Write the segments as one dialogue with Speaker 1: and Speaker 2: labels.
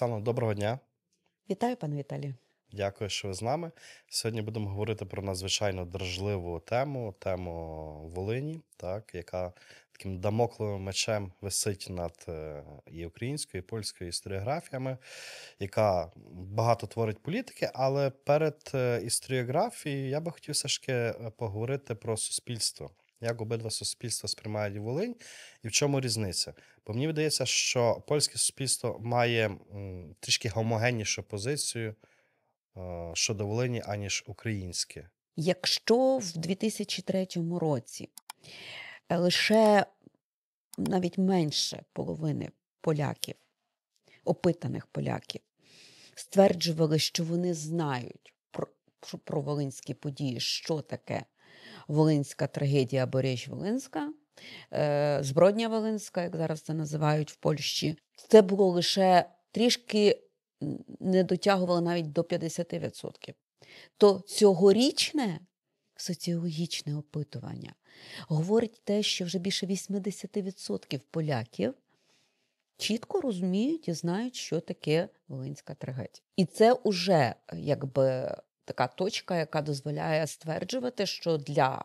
Speaker 1: Оксано, доброго дня. Вітаю, пане Віталію. Дякую, що ви з нами. Сьогодні будемо говорити про надзвичайно дражливу тему, тему Волині, так, яка таким дамокловим мечем висить над е, і українською, і польською історіографіями, яка багато творить політики, але перед е, історіографією я би хотів все ж таки е, поговорити про суспільство як обидва суспільства сприймають Волинь, і в чому різниця? Бо мені видається, що польське суспільство має трішки гомогеннішу позицію е, щодо Волині, аніж українське.
Speaker 2: Якщо в 2003 році е, лише навіть менше половини поляків, опитаних поляків, стверджували, що вони знають про, про волинські події, що таке Волинська трагедія Боріч Волинська, е, Збродня Волинська, як зараз це називають в Польщі. Це було лише трішки не дотягувало навіть до 50%. То цьогорічне соціологічне опитування говорить те, що вже більше 80% поляків. Чітко розуміють і знають, що таке волинська трагедія. І це вже якби така точка, яка дозволяє стверджувати, що для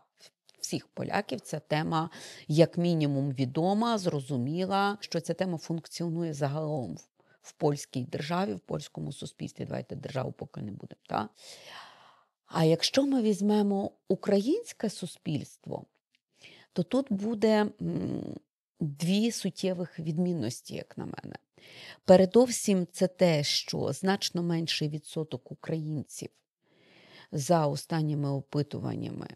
Speaker 2: всіх поляків ця тема як мінімум відома, зрозуміла, що ця тема функціонує загалом в польській державі, в польському суспільстві. Давайте державу поки не будемо. Та? А якщо ми візьмемо українське суспільство, то тут буде дві суттєвих відмінності, як на мене. Передовсім це те, що значно менший відсоток українців за останніми опитуваннями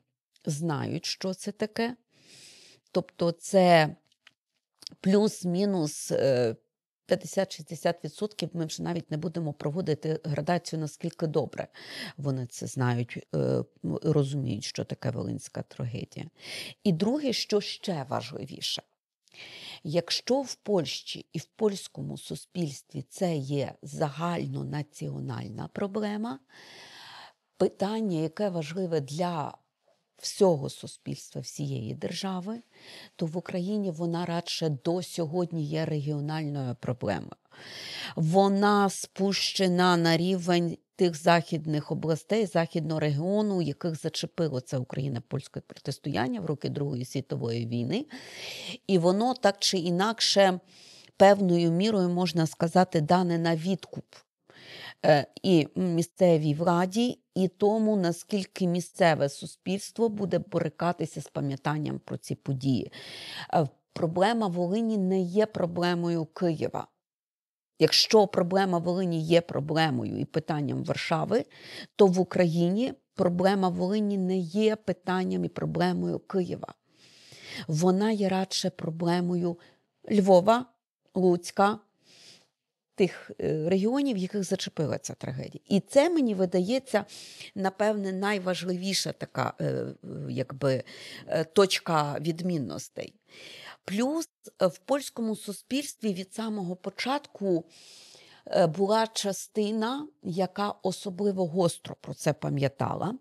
Speaker 2: знають, що це таке. Тобто це плюс-мінус 50-60% е, ми вже навіть не будемо проводити градацію, наскільки добре вони це знають, е, розуміють, що таке волинська трагедія. І друге, що ще важливіше, якщо в Польщі і в польському суспільстві це є загальнонаціональна проблема, питання, яке важливе для всього суспільства, всієї держави, то в Україні вона радше до сьогодні є регіональною проблемою. Вона спущена на рівень. Тих західних областей, західного регіону, яких зачепило це Україна польське протистояння в роки Другої світової війни. І воно так чи інакше, певною мірою, можна сказати, дане на відкуп Е, і місцевій владі, і тому наскільки місцеве суспільство буде борикатися з пам'ятанням про ці події. Е, проблема Волині не є проблемою Києва. Якщо проблема Волині є проблемою і питанням Варшави, то в Україні проблема Волині не є питанням і проблемою Києва. Вона є радше проблемою Львова, Луцька, тих е, регіонів, яких зачепила ця трагедія. І це мені видається, напевне, найважливіша така е, е, якби, точка відмінностей. Плюс в польському суспільстві від самого початку. Була частина, яка особливо гостро про це пам'ятала,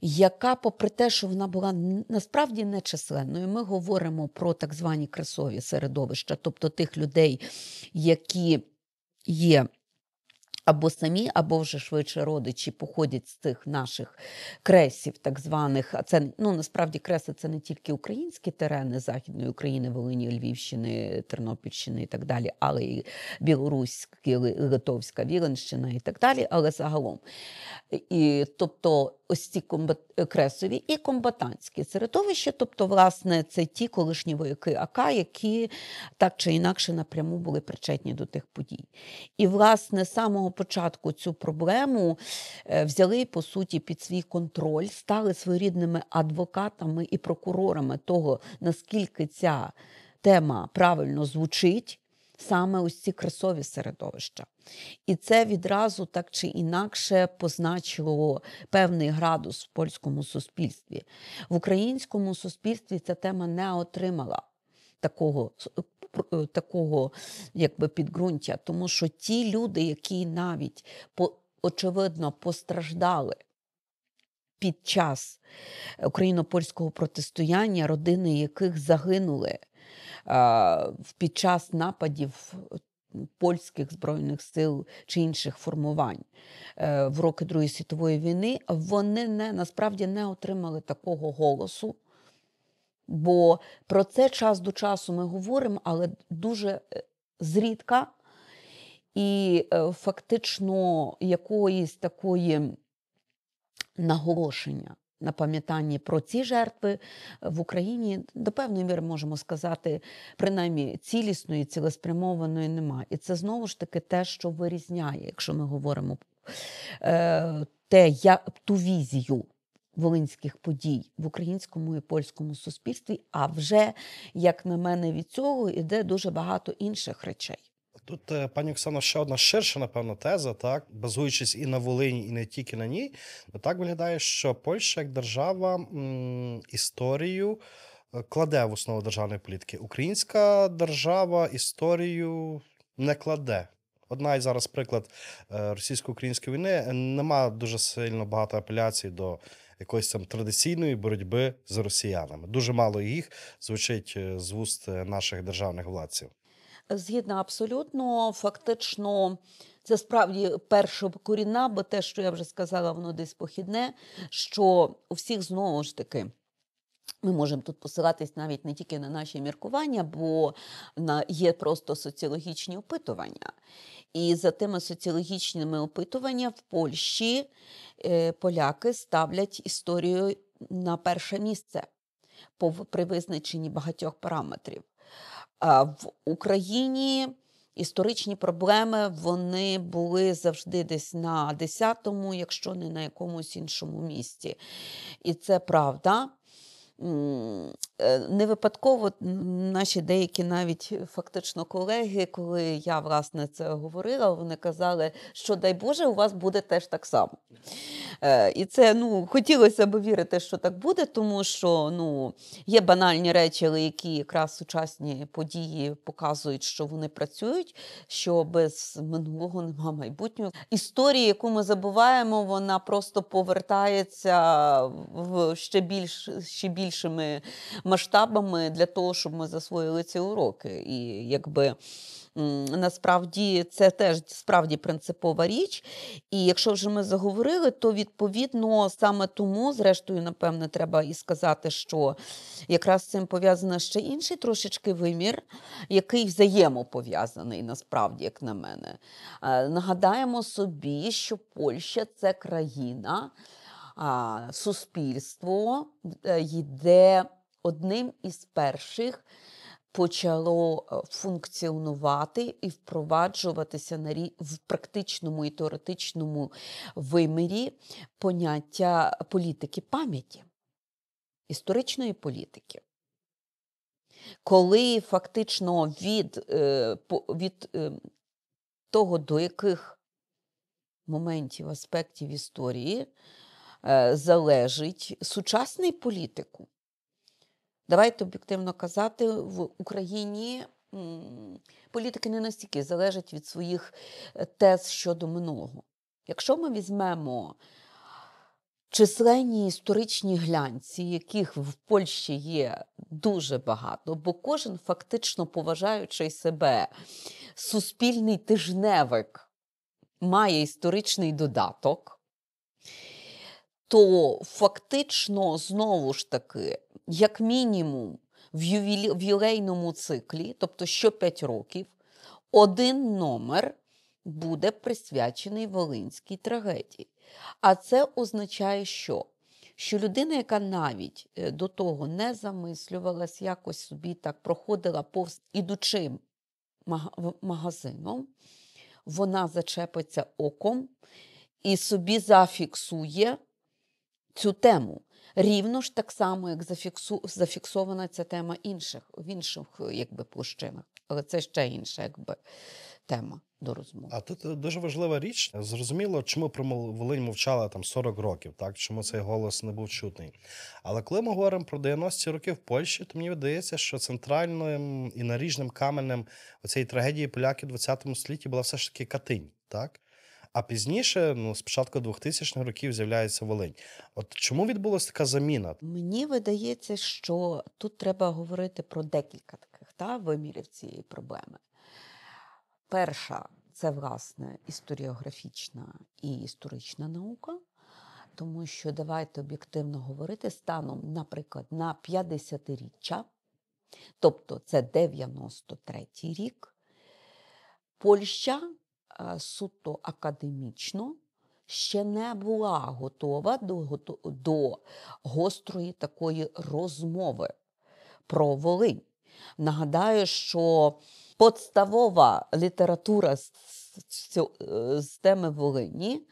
Speaker 2: яка, попри те, що вона була насправді нечисленною, ми говоримо про так звані красові середовища, тобто тих людей, які є. Або самі, або вже швидше родичі походять з цих наших кресів, так званих. А це ну насправді креси це не тільки українські терени Західної України, Волині, Львівщини, Тернопільщини і так далі, але й Білоруська, Литовська Віленщина і так далі. Але загалом. І, Тобто, ось ці комбат Кресові і комбатантські середовища, тобто, власне, це ті колишні вояки АК, які так чи інакше напряму були причетні до тих подій. І, власне, з самого початку цю проблему е, взяли, по суті, під свій контроль, стали своєрідними адвокатами і прокурорами того, наскільки ця тема правильно звучить саме ось ці красові середовища. І це відразу так чи інакше позначило певний градус в польському суспільстві. В українському суспільстві ця тема не отримала такого. Е, е, такого якби підґрунтя, тому що ті люди, які навіть очевидно постраждали під час е, україно-польського протистояння, родини яких загинули під час нападів. Е, польських збройних сил чи інших формувань е, в роки Другої світової війни вони не насправді не отримали такого голосу, бо про це час до часу ми говоримо, але дуже е, зрідка і фактично якоїсь такої наголошення на пам'ятанні про ці жертви е, в Україні до певної міри можемо сказати, принаймні цілісної, цілеспрямованої немає. І це знову ж таки те, що вирізняє, якщо ми говоримо е, те, я ту візію. Волинських подій в українському і польському суспільстві, а вже, як на мене, від цього йде дуже багато інших речей.
Speaker 1: Тут е, пані Оксана ще одна ширша, напевно, теза, так базуючись і на Волині, і не тільки на ній, так виглядає, що Польща як держава м- історію. Е, кладе в основу державної політики. Українська держава історію не кладе. Одна і зараз приклад е, російсько-української війни нема дуже сильно багато апеляцій до якоїсь там традиційної боротьби з росіянами. Дуже мало їх звучить з вуст наших державних владців.
Speaker 2: Згідно абсолютно, фактично, це справді перша корінна, бо те, що я вже сказала, воно десь похідне, що у всіх знову ж таки. Ми можемо тут посилатись навіть не тільки на наші міркування, бо є просто соціологічні опитування. І за тими соціологічними опитуваннями в Польщі е, поляки ставлять історію на перше місце при визначенні багатьох параметрів. В Україні історичні проблеми вони були завжди десь на 10-му, якщо не на якомусь іншому місці. І це правда. Е, не випадково наші деякі навіть е, фактично колеги, коли я власне це говорила, вони казали, що дай Боже, у вас буде теж так само. Е, і це ну, хотілося б вірити, що так буде, тому що ну, є банальні речі, але які якраз сучасні події показують, що вони працюють, що без минулого нема майбутнього. Історія, яку ми забуваємо, вона просто повертається в ще більш ще більшими масштабами для того, щоб ми засвоїли ці уроки. І якби насправді це теж справді принципова річ. І якщо вже ми заговорили, то відповідно саме тому, зрештою, напевне, треба і сказати, що якраз з цим пов'язано ще інший трошечки вимір, який взаємопов'язаний насправді, як на мене. Нагадаємо собі, що Польща це країна, суспільство, е, де одним із перших почало е, функціонувати і впроваджуватися на рі... в практичному і теоретичному вимірі поняття політики пам'яті, історичної політики. Коли фактично від е, від е, того, до яких моментів, аспектів історії залежить сучасний політику, Давайте об'єктивно казати, в Україні політики не настільки залежать від своїх е, тез щодо минулого. Якщо ми візьмемо численні історичні глянці, яких в Польщі є дуже багато, бо кожен фактично поважаючий себе суспільний тижневик має історичний додаток, то фактично знову ж таки як мінімум в, ювілі... в юрейному циклі, тобто що 5 років, один номер буде присвячений Волинській трагедії. А це означає, що? Що людина, яка навіть е, до того не замислювалась, якось собі так проходила повз ідучи магазином, вона зачепиться оком і собі зафіксує цю тему. Рівно ж так само, як зафіксу, зафіксована ця тема інших в інших якби, площинах. Але це ще інша якби,
Speaker 1: тема до розмови. А тут дуже важлива річ. Зрозуміло, чому про Волинь мовчала там 40 років, так чому цей голос не був чутний. Але коли ми говоримо про 90-ті роки в Польщі, то мені видається, що центральним і наріжним каменем цієї трагедії поляків у 20 столітті була все ж таки Катинь. Так а пізніше, ну спочатку 2000-х років, з'являється Волинь. От чому відбулася така заміна?
Speaker 2: Мені видається, що тут треба говорити про декілька таких та вимірів цієї проблеми. Перша це власне історіографічна і історична наука. Тому що давайте об'єктивно говорити станом, наприклад, на 50-річчя, тобто це 93-й рік, Польща Е, суто академічно ще не була готова до, до гострої такої розмови про Волинь. Нагадаю, що подставова література з, з, з теми Волині.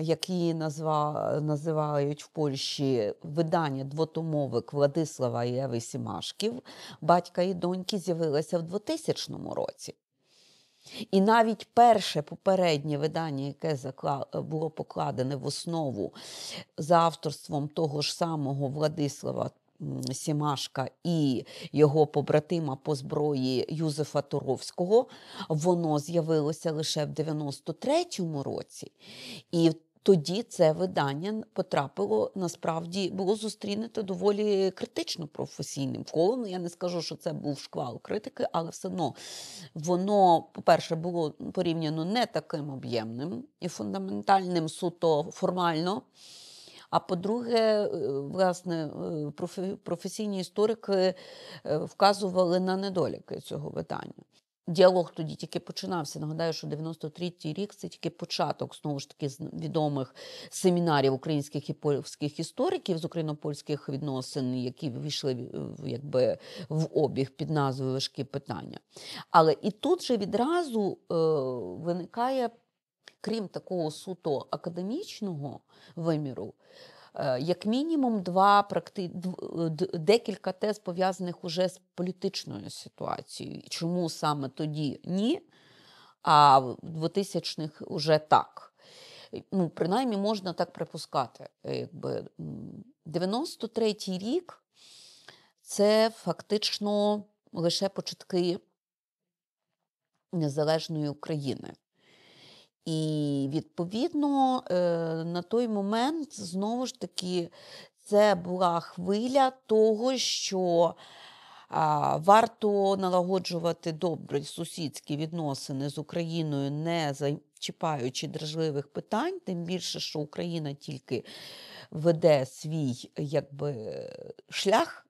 Speaker 2: Які назва, називають в Польщі видання двотомовик Владислава і Єви Сімашків, батька і доньки з'явилася в 2000 році. І навіть перше попереднє видання, яке було покладене в основу за авторством того ж самого Владислава. Сімашка і його побратима по зброї Юзефа Туровського, воно з'явилося лише в 93-му році. І тоді це видання потрапило насправді було зустрінуто доволі критично професійним колом. Я не скажу, що це був шквал критики, але все одно воно, по-перше, було порівняно не таким об'ємним і фундаментальним суто формально. А по-друге, е, власне, е, професійні історики е, вказували на недоліки цього видання. Діалог тоді тільки починався. Нагадаю, що 93-й рік це тільки початок знову ж таки відомих семінарів українських і польських істориків з україно-польських відносин, які війшли якби в обіг під назвою важкі питання. Але і тут же відразу е, виникає, крім такого суто академічного виміру, Е, як мінімум два практи... Е, декілька тез пов'язаних уже з політичною ситуацією. Чому саме тоді ні? А в 2000-х вже так. Ну, принаймні можна так припускати. Якби 93-й рік це фактично лише початки незалежної України. І відповідно е, на той момент знову ж таки це була хвиля того, що варто налагоджувати добрі сусідські відносини з Україною, не зачіпаючи дражливих питань, тим більше, що Україна тільки веде свій якби шлях.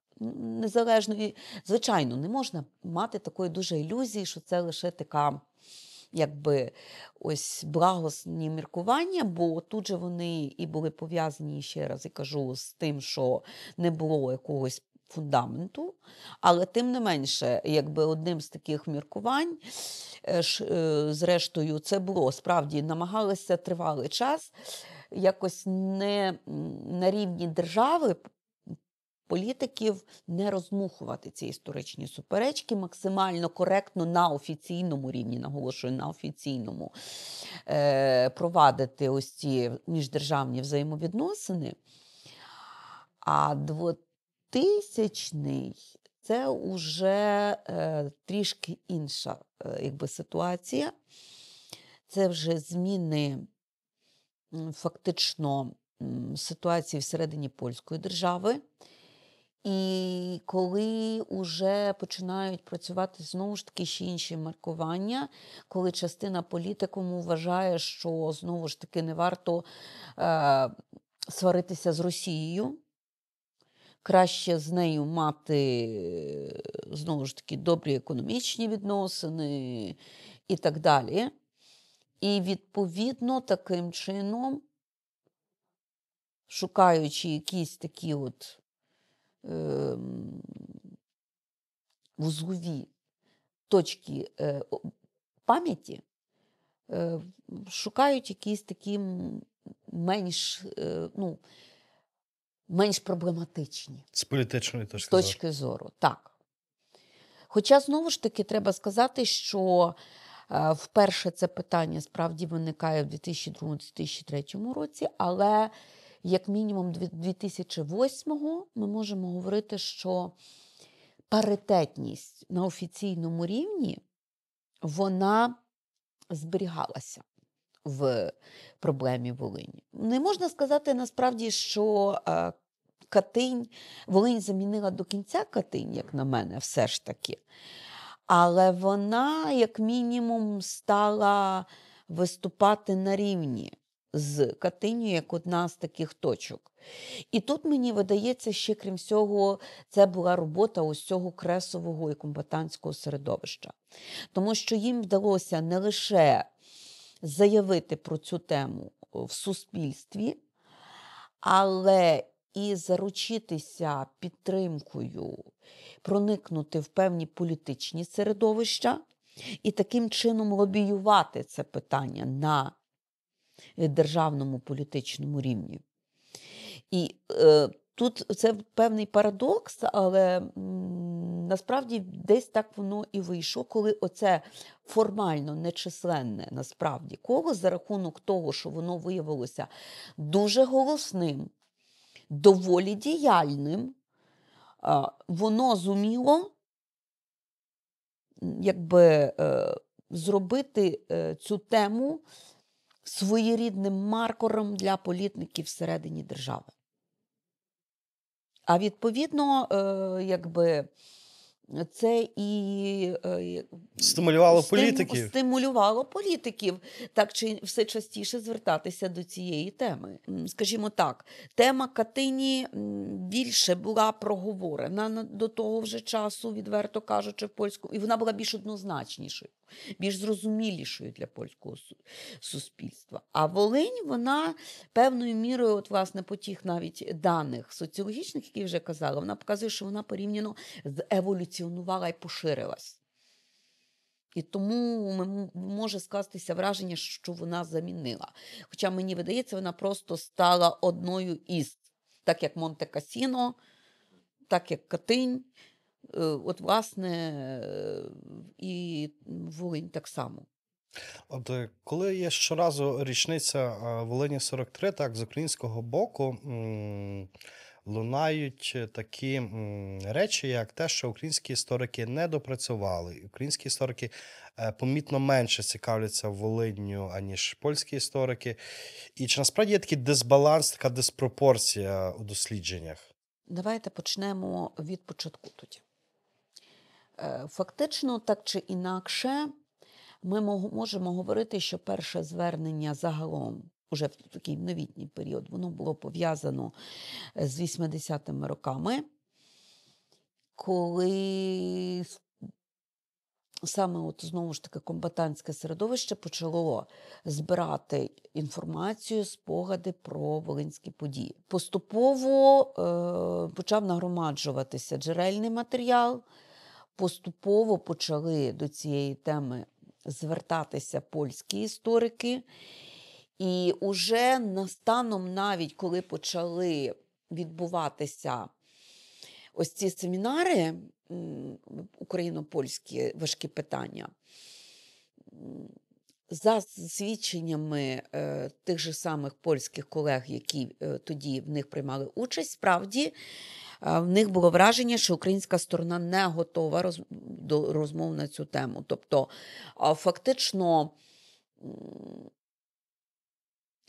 Speaker 2: Незалежної, звичайно, не можна мати такої дуже ілюзії, що це лише така якби ось благосні міркування, бо тут же вони і були пов'язані ще раз і кажу з тим, що не було якогось. Фундаменту, але тим не менше, якби одним з таких міркувань, е, е, зрештою, це було справді намагалися тривалий час якось не на рівні держави політиків не розмухувати ці історичні суперечки максимально коректно на офіційному рівні, наголошую, на офіційному е, провадити ось ці міждержавні взаємовідносини. А 2000-й це вже е, трішки інша е, якби, ситуація. Це вже зміни фактично ситуації всередині польської держави. І коли вже починають працювати знову ж таки ще інші маркування, коли частина політикуму вважає, що знову ж таки не варто е, сваритися з Росією, краще з нею мати знову ж таки добрі економічні відносини і так далі. І відповідно таким чином, шукаючи якісь такі от Ем, э, точки пам'яті э, шукають якісь такі менш э, ну, менш проблематичні
Speaker 1: З політичної точки, точки
Speaker 2: зору. Так. Хоча, знову ж таки, треба сказати, що е, вперше це питання справді виникає в 2002-2003 році, але як мінімум 2008-го ми можемо говорити, що паритетність на офіційному рівні вона зберігалася в проблемі Волині. Не можна сказати насправді, що е, Катинь, Волинь замінила до кінця Катинь, як на мене, все ж таки. Але вона, як мінімум, стала виступати на рівні з Катиню як одна з таких точок. І тут мені видається, ще крім всього, це була робота ось цього кресового і комбатантського середовища, тому що їм вдалося не лише заявити про цю тему е, в суспільстві, але і заручитися підтримкою, проникнути в певні політичні середовища і таким чином лобіювати це питання на Е, державному політичному рівні. І е, тут це певний парадокс, але м, насправді десь так воно і вийшло, коли оце формально нечисленне насправді коло за рахунок того, що воно виявилося дуже голосним, доволі діяльним, е, воно зуміло якби е, зробити е, цю тему своєрідним маркером для політників всередині держави. А відповідно, е, якби це і е,
Speaker 1: стимулювало стим, політиків.
Speaker 2: Стимулювало політиків так чи все частіше звертатися до цієї теми. Скажімо так, тема Катині більше була проговорена до того вже часу, відверто кажучи, в польську, і вона була більш однозначнішою більш зрозумілішою для польського суспільства. А Волинь, вона певною мірою, от власне, по тих навіть даних соціологічних, які я вже казала, вона показує, що вона порівняно еволюціонувала і поширилась. І тому може скластися враження, що вона замінила. Хоча мені видається, вона просто стала одною із, так як Монте Касіно, так як Катинь. Э, От, власне, і э, Волинь так само.
Speaker 1: От коли є щоразу річниця Волині 43, так з українського боку лунають такі речі, як те, що українські історики не допрацювали. Українські історики е, помітно менше цікавляться Волинню, аніж польські історики. І чи насправді є такий дисбаланс, така диспропорція у дослідженнях?
Speaker 2: Давайте почнемо від початку тоді. Е, фактично, так чи інакше, ми можемо говорити, що перше звернення загалом, уже в такий новітній період, воно було пов'язано е, з 80-ми роками, коли саме от знову ж таки комбатантське середовище почало збирати інформацію, спогади про волинські події. Поступово е, почав нагромаджуватися джерельний матеріал поступово почали до цієї теми звертатися польські історики. І уже настаном, навіть коли почали відбуватися ось ці семінари україно-польські важкі питання, за свідченнями е, тих же самих польських колег, які е, тоді в них приймали участь, справді в них було враження, що українська сторона не готова роз... до розмов на цю тему. Тобто, фактично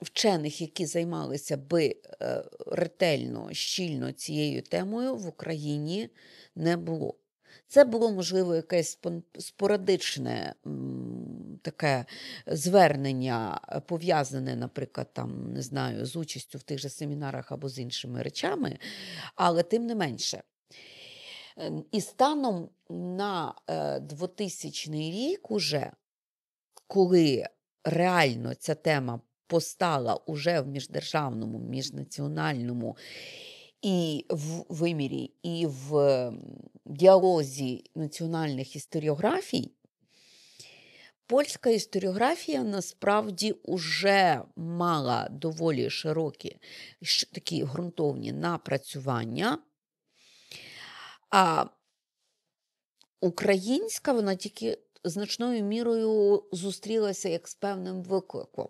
Speaker 2: вчених, які займалися би е, ретельно, щільно цією темою, в Україні не було. Це було, можливо, якесь спорадичне таке звернення, е, пов'язане, наприклад, там, не знаю, з участю в тих же семінарах або з іншими речами, але тим не менше. Ем, і станом на 2000 е, рік, уже, коли реально ця тема постала уже в міждержавному, міжнаціональному і в вимірі, і в діалозі національних історіографій, польська історіографія насправді вже мала доволі широкі такі ґрунтовні напрацювання. А українська вона тільки значною мірою зустрілася як з певним викликом.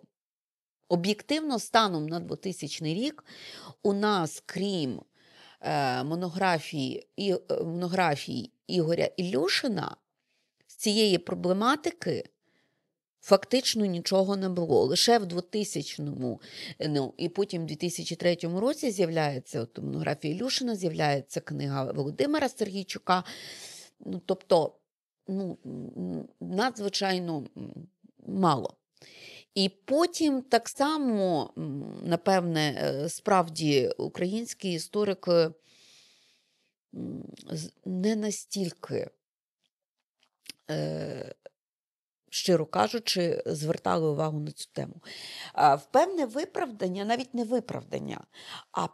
Speaker 2: Об'єктивно, станом на 2000 рік у нас, крім е, монографії, і, е, монографії Ігоря Ілюшина, з цієї проблематики фактично нічого не було. Лише в 2000 ну, і потім в 2003 році з'являється от, монографія Ілюшина, з'являється книга Володимира Сергійчука. Ну, Тобто, ну, надзвичайно мало. І потім так само, напевне, е, справді український історик е, не настільки, е, щиро кажучи, звертали увагу на цю тему. В певне виправдання, навіть не виправдання, а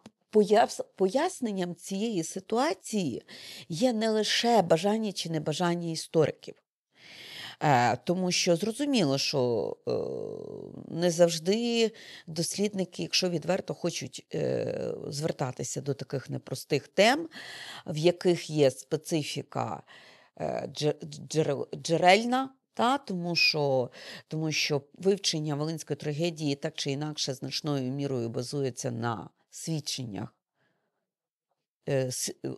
Speaker 2: поясненням цієї ситуації є не лише бажання чи небажання істориків. Е, тому що зрозуміло, що е, не завжди дослідники, якщо відверто хочуть е, звертатися до таких непростих тем, в яких є специфіка джерельна. Та, тому що тому що вивчення волинської трагедії так чи інакше значною мірою базується на свідченнях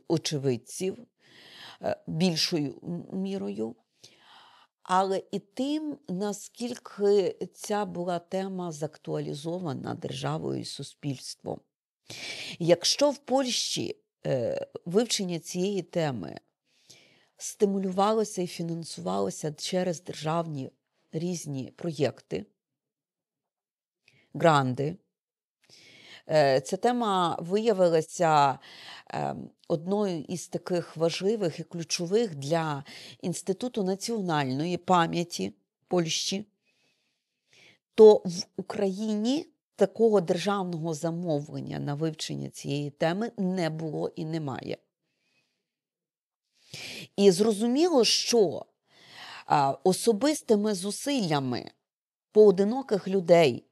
Speaker 2: очевидців більшою мірою але і тим, наскільки ця була тема зактуалізована державою і суспільством. Якщо в Польщі е, вивчення цієї теми стимулювалося і фінансувалося через державні різні проєкти, гранди, Е, ця тема виявилася ем, одною із таких важливих і ключових для Інституту національної пам'яті Польщі. То в Україні такого державного замовлення на вивчення цієї теми не було і немає. І зрозуміло, що особистими зусиллями поодиноких людей,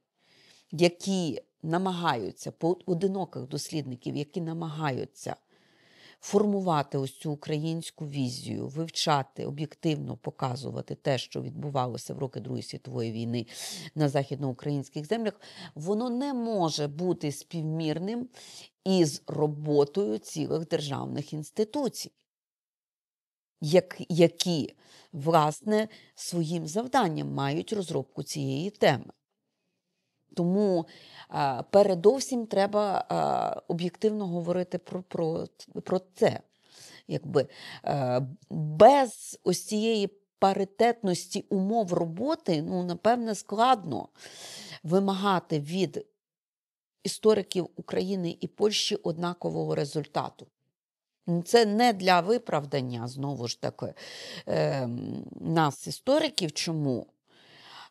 Speaker 2: які намагаються, поодиноких дослідників, які намагаються формувати ось цю українську візію, вивчати, об'єктивно показувати те, що відбувалося в роки Другої світової війни на західноукраїнських землях, воно не може бути співмірним із роботою цілих державних інституцій. Як, які власне своїм завданням мають розробку цієї теми. Тому передовсім треба об'єктивно говорити про, про, про це. Якби без ось цієї паритетності умов роботи, ну, напевне, складно вимагати від істориків України і Польщі однакового результату. Ну, це не для виправдання, знову ж таки, ем, нас, істориків. Чому?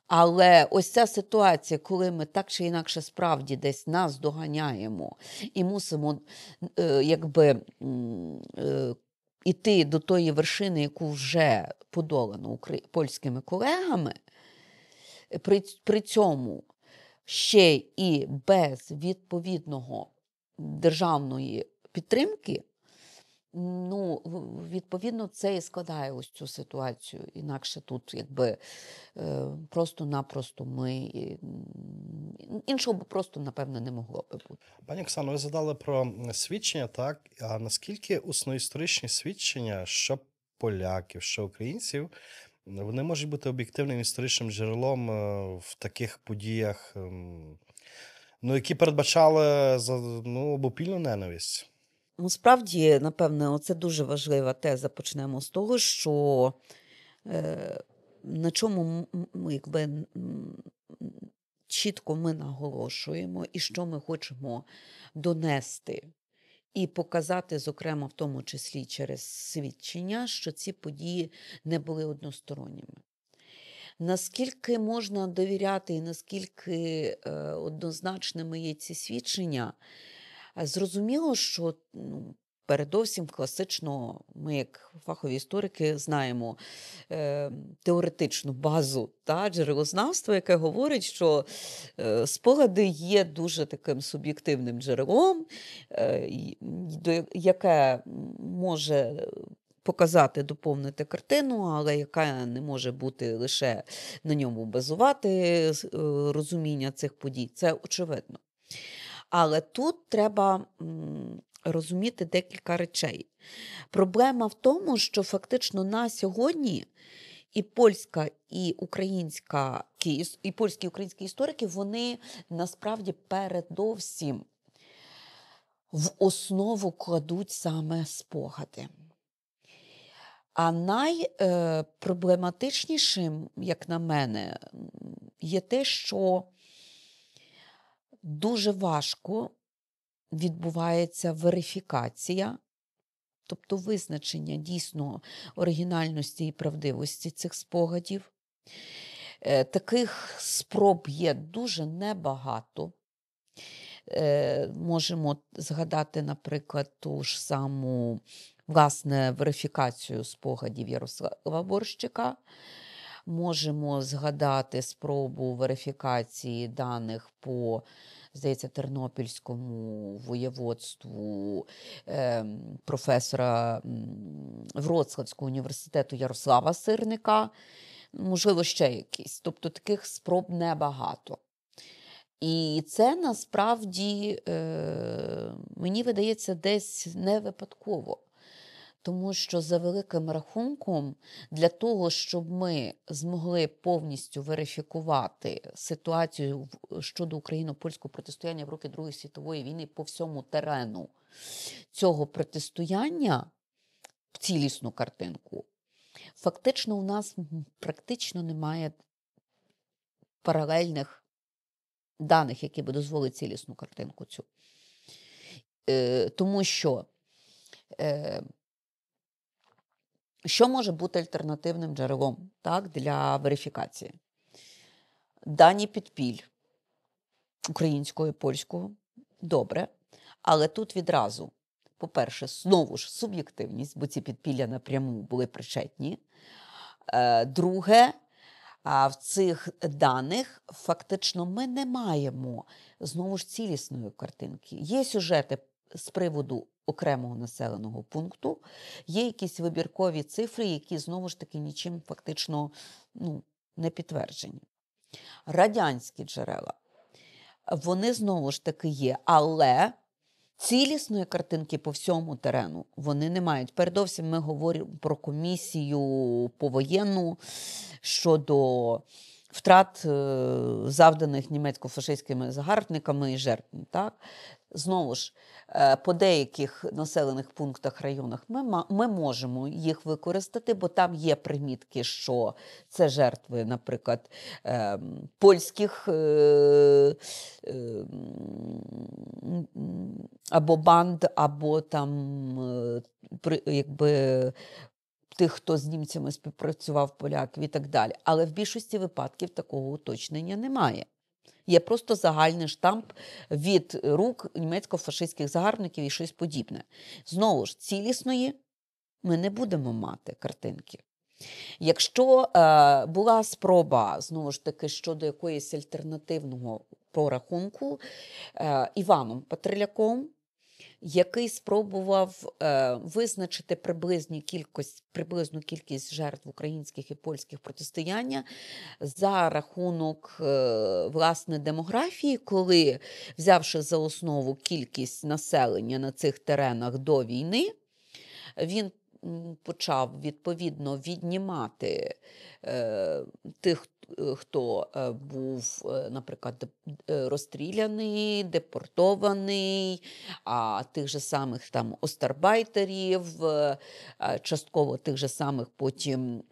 Speaker 2: Але ось ця ситуація, коли ми так чи інакше справді десь нас доганяємо і мусимо е, якби е, іти до тої вершини, яку вже подолано польськими колегами, при, при цьому ще і без відповідного державної підтримки. Ну, відповідно, це і складає ось цю ситуацію. Інакше тут, якби е, просто-напросто ми
Speaker 1: іншого просто, напевно, не могло би бути. Пані Оксано, ви задали про свідчення, так? А наскільки усноісторичні свідчення, що поляків, що українців, вони можуть бути об'єктивним історичним джерелом е, в таких подіях, ем, ну, які передбачали ну, обопільну ненависть?
Speaker 2: Насправді, ну, справді, напевне, це дуже важлива теза. Почнемо з того, що е, на чому якби, чітко ми наголошуємо і що ми хочемо донести, і показати, зокрема, в тому числі через свідчення, що ці події не були односторонніми. Наскільки можна довіряти і наскільки е, однозначними є ці свідчення? Е, зрозуміло, що ну, передовсім класично ми, як фахові історики, знаємо е, теоретичну базу та джерелознавства, яке говорить, що е, спогади є дуже таким суб'єктивним джерелом, е, до, яке може. Показати, доповнити картину, але яка не може бути лише на ньому базувати е, розуміння цих подій, це очевидно. Але тут треба розуміти декілька речей. Проблема в тому, що фактично на сьогодні. І польська, і українська і польські і українські історики вони насправді передовсім в основу кладуть саме спогади. А найпроблематичнішим, е, як на мене, є те, що дуже важко відбувається верифікація, тобто визначення дійсно оригінальності і правдивості цих спогадів. Е, таких спроб є дуже небагато. Е, можемо згадати, наприклад, ту ж саму власне верифікацію спогадів Ярослава Борщика. Можемо згадати спробу верифікації даних по здається, Тернопільському воєводству ем, професора Вроцлавського університету Ярослава Сирника. Можливо, ще якісь. Тобто таких спроб небагато. І це насправді, е, мені видається, десь не випадково. Тому що за великим рахунком, для того, щоб ми змогли повністю верифікувати ситуацію щодо україно польського протистояння в роки Другої світової війни по всьому терену цього протистояння в цілісну картинку, фактично у нас практично немає паралельних даних, які би дозволили цілісну картинку цю. Е, Тому що. Е, що може бути альтернативним джерелом так, для верифікації? Дані підпіль українського і польського добре. Але тут відразу, по-перше, знову ж суб'єктивність, бо ці підпілля напряму були причетні. Е, друге, в цих даних фактично ми не маємо знову ж цілісної картинки. Є сюжети з приводу окремого населеного пункту, є якісь вибіркові цифри, які знову ж таки нічим фактично ну, не підтверджені. Радянські джерела, вони знову ж таки є, але цілісної картинки по всьому терену вони не мають. Передовсім ми говоримо про комісію повоєнну щодо. Втрат, е, завданих німецько-фашистськими загарбниками і жертв. Знову ж, е, по деяких населених пунктах районах ми ми можемо їх використати, бо там є примітки, що це жертви, наприклад, ем, польських е, ем, або банд, або там е, якби. Тих, хто з німцями співпрацював поляків і так далі. Але в більшості випадків такого уточнення немає є просто загальний штамп від рук німецько-фашистських загарбників і щось подібне. Знову ж, цілісної ми не будемо мати картинки. Якщо е, була спроба, знову ж таки, щодо якоїсь альтернативного порахунку е, Іваном Патриляком який спробував е, визначити приблизну кількість приблизну кількість жертв українських і польських протистояння за рахунок е, власне демографії, коли взявши за основу кількість населення на цих теренах до війни, він Почав відповідно віднімати е, тих, Е, хто е, був, е, наприклад, розстріляний, депортований, а тих же самих там остарбайтерів, частково тих же самих потім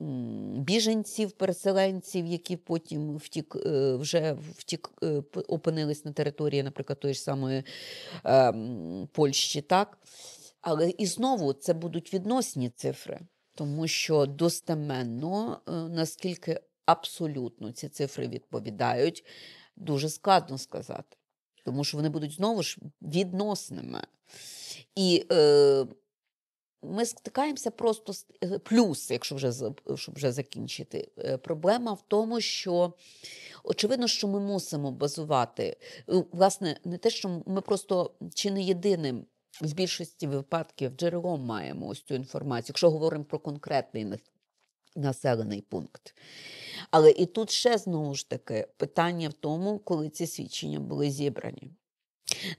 Speaker 2: біженців, переселенців, які потім втік, вже втік, опинились на території, наприклад, тої ж самої Польщі. так? Але і знову це будуть відносні цифри, тому що достеменно наскільки абсолютно ці цифри відповідають, дуже складно сказати. Тому що вони будуть знову ж відносними. І е, ми стикаємося просто з е, плюс, якщо вже щоб вже закінчити. Е, проблема в тому, що очевидно, що ми мусимо базувати. Е, власне, не те, що ми просто чи не єдиним в більшості випадків джерелом маємо ось цю інформацію, якщо говоримо про конкретний населений пункт. Але і тут ще знову ж таки питання в тому, коли ці свідчення були зібрані.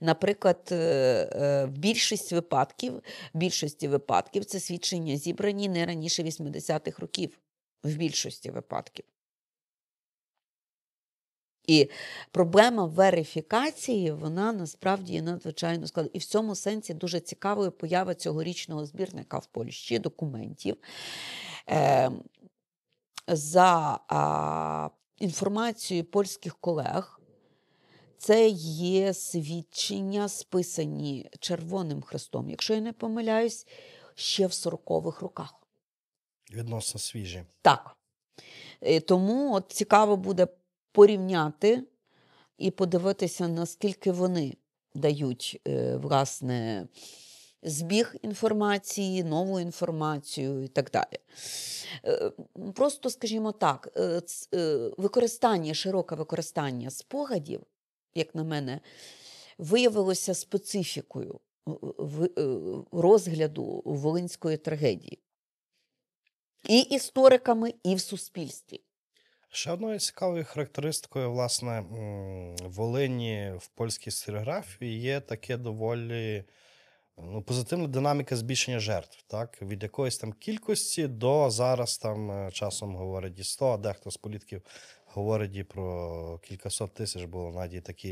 Speaker 2: Наприклад, е, е, в більшість випадків, в більшості випадків це свідчення зібрані не раніше 80-х років, в більшості випадків. І проблема верифікації, вона насправді є надзвичайно складна. І в цьому сенсі дуже цікавою поява цьогорічного збірника в Польщі документів, Ем, за інформацією польських колег, це є свідчення, списані Червоним Хрестом, якщо я не помиляюсь, ще в 40-х роках.
Speaker 1: Відносно свіжі.
Speaker 2: Так. Е, тому от цікаво буде порівняти і подивитися, наскільки вони дають, е, власне, збіг інформації, нову інформацію і так далі. Е, просто, скажімо так, е, е, використання, широке використання спогадів, як на мене, виявилося специфікою розгляду волинської трагедії. І істориками, і в суспільстві.
Speaker 1: Ще одною цікавою характеристикою, власне, Волині в польській стереографії є таке доволі Ну, Позитивна динаміка збільшення жертв, так? Від якоїсь там кількості до зараз там е, часом говорять і 100, а дехто з політків говорить і про кількасот тисяч, було навіть такі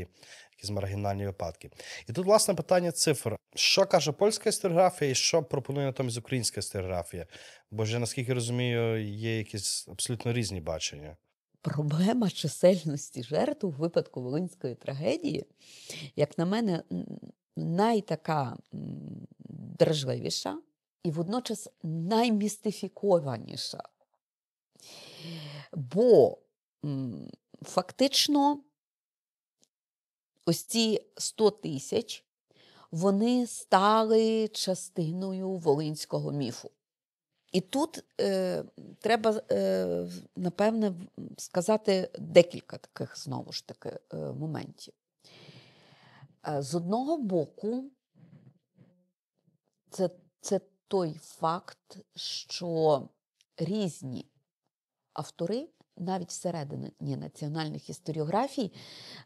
Speaker 1: якісь маргінальні випадки. І тут, власне, питання цифр: що каже польська історіографія і що пропонує натомість українська історіографія? Бо ж, наскільки розумію, є якісь абсолютно різні бачення.
Speaker 2: Проблема чисельності жертв у випадку волинської трагедії, як на мене, найтака дражливіша і водночас наймістифікованіша. Бо фактично ось ці 100 тисяч вони стали частиною волинського міфу. І тут е, треба, е, напевне, сказати декілька таких, знову ж таки, е, моментів. Е, з одного боку, це, це той факт, що різні автори. Навіть всередині національних історіографій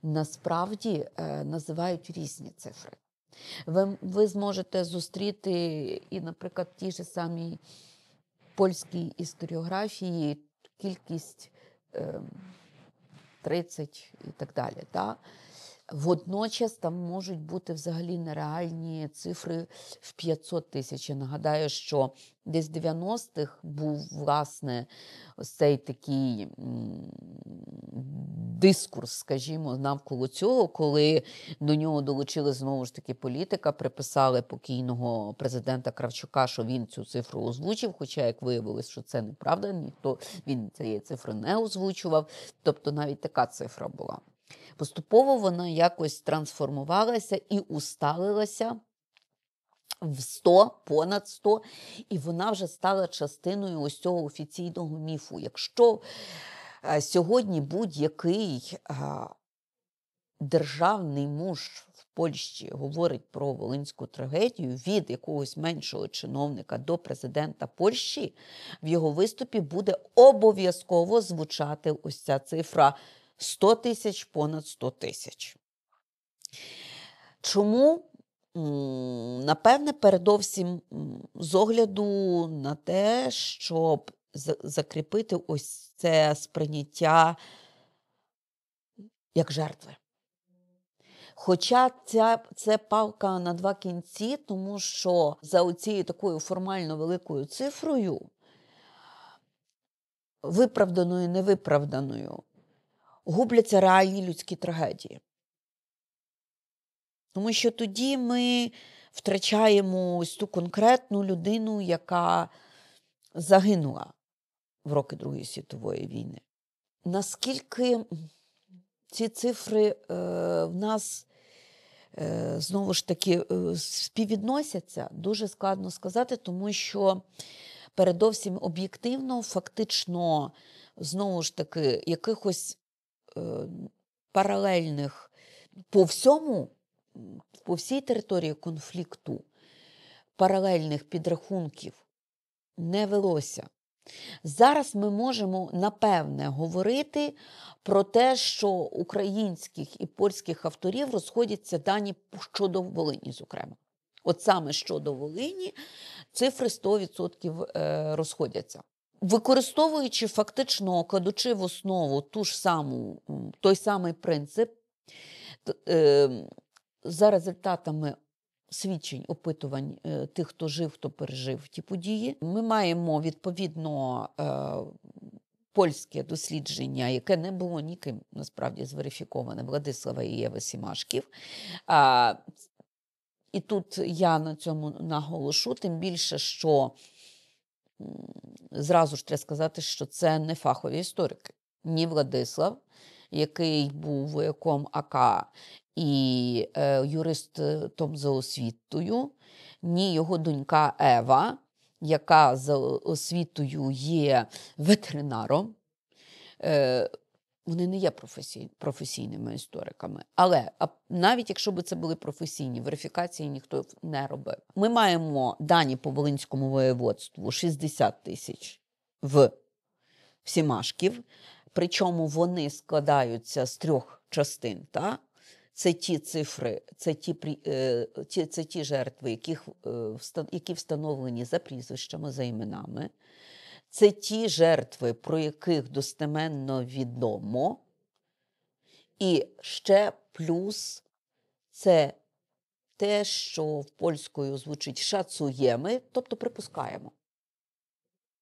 Speaker 2: насправді е, називають різні цифри. Ви ви зможете зустріти і, наприклад, ті ж самі польські історіографії кількість е, ем, 30 і так далі. Да? Водночас там можуть бути взагалі нереальні цифри в 500 тисяч. Я нагадаю, що десь в 90-х був власне ось цей такий дискурс, скажімо, навколо цього, коли до нього долучили знову ж таки політика, приписали покійного президента Кравчука, що він цю цифру озвучив. Хоча, як виявилось, що це неправда, ніхто він цієї цифри не озвучував. Тобто навіть така цифра була. Поступово вона якось трансформувалася і усталилася. В 100, понад 100, і вона вже стала частиною ось цього офіційного міфу. Якщо е, сьогодні будь-який е, державний муж в Польщі говорить про волинську трагедію від якогось меншого чиновника до президента Польщі, в його виступі буде обов'язково звучати ось ця цифра. 100 тисяч, понад 100 тисяч. Чому? Напевне, передовсім з огляду на те, щоб закріпити ось це сприйняття як жертви. Хоча ця, це палка на два кінці, тому що за оцією такою формально великою цифрою, виправданою невиправданою, губляться реальні людські трагедії. Тому що тоді ми втрачаємо ось ту конкретну людину, яка загинула в роки Другої світової війни. Наскільки ці цифри е, в нас е, знову ж таки е, співвідносяться, дуже складно сказати, тому що передовсім об'єктивно, фактично, знову ж таки, якихось Э, паралельних по всьому, по всій території конфлікту паралельних підрахунків не велося. Зараз ми можемо напевне говорити про те, що українських і польських авторів розходяться дані щодо Волині, зокрема. От саме щодо Волині, цифри 100% е, розходяться використовуючи фактично, кладучи в основу ту ж саму, той самий принцип, е, за результатами свідчень опитувань е, тих, хто жив, хто пережив ті події, ми маємо відповідно. Е, польське дослідження, яке не було ніким насправді зверифіковане Владислава і Єви Сімашків. І тут я на цьому наголошу, тим більше, що зразу ж треба сказати, що це не фахові історики. Ні Владислав, який був вояком АК і е, юристом е, за освітою, ні його донька Ева, яка за освітою є ветеринаром. Е, вони не є професій, професійними істориками. Але навіть якщо б це були професійні верифікації, ніхто не робив. Ми маємо дані по Волинському воєводству 60 тисяч в всімашків, причому вони складаються з трьох частин. Та? Це ті цифри, це ті е, це ті жертви, яких е, які встановлені за прізвищами, за іменами це ті жертви, про яких достеменно відомо. І ще плюс це те, що в польською звучить шацуємо, тобто припускаємо.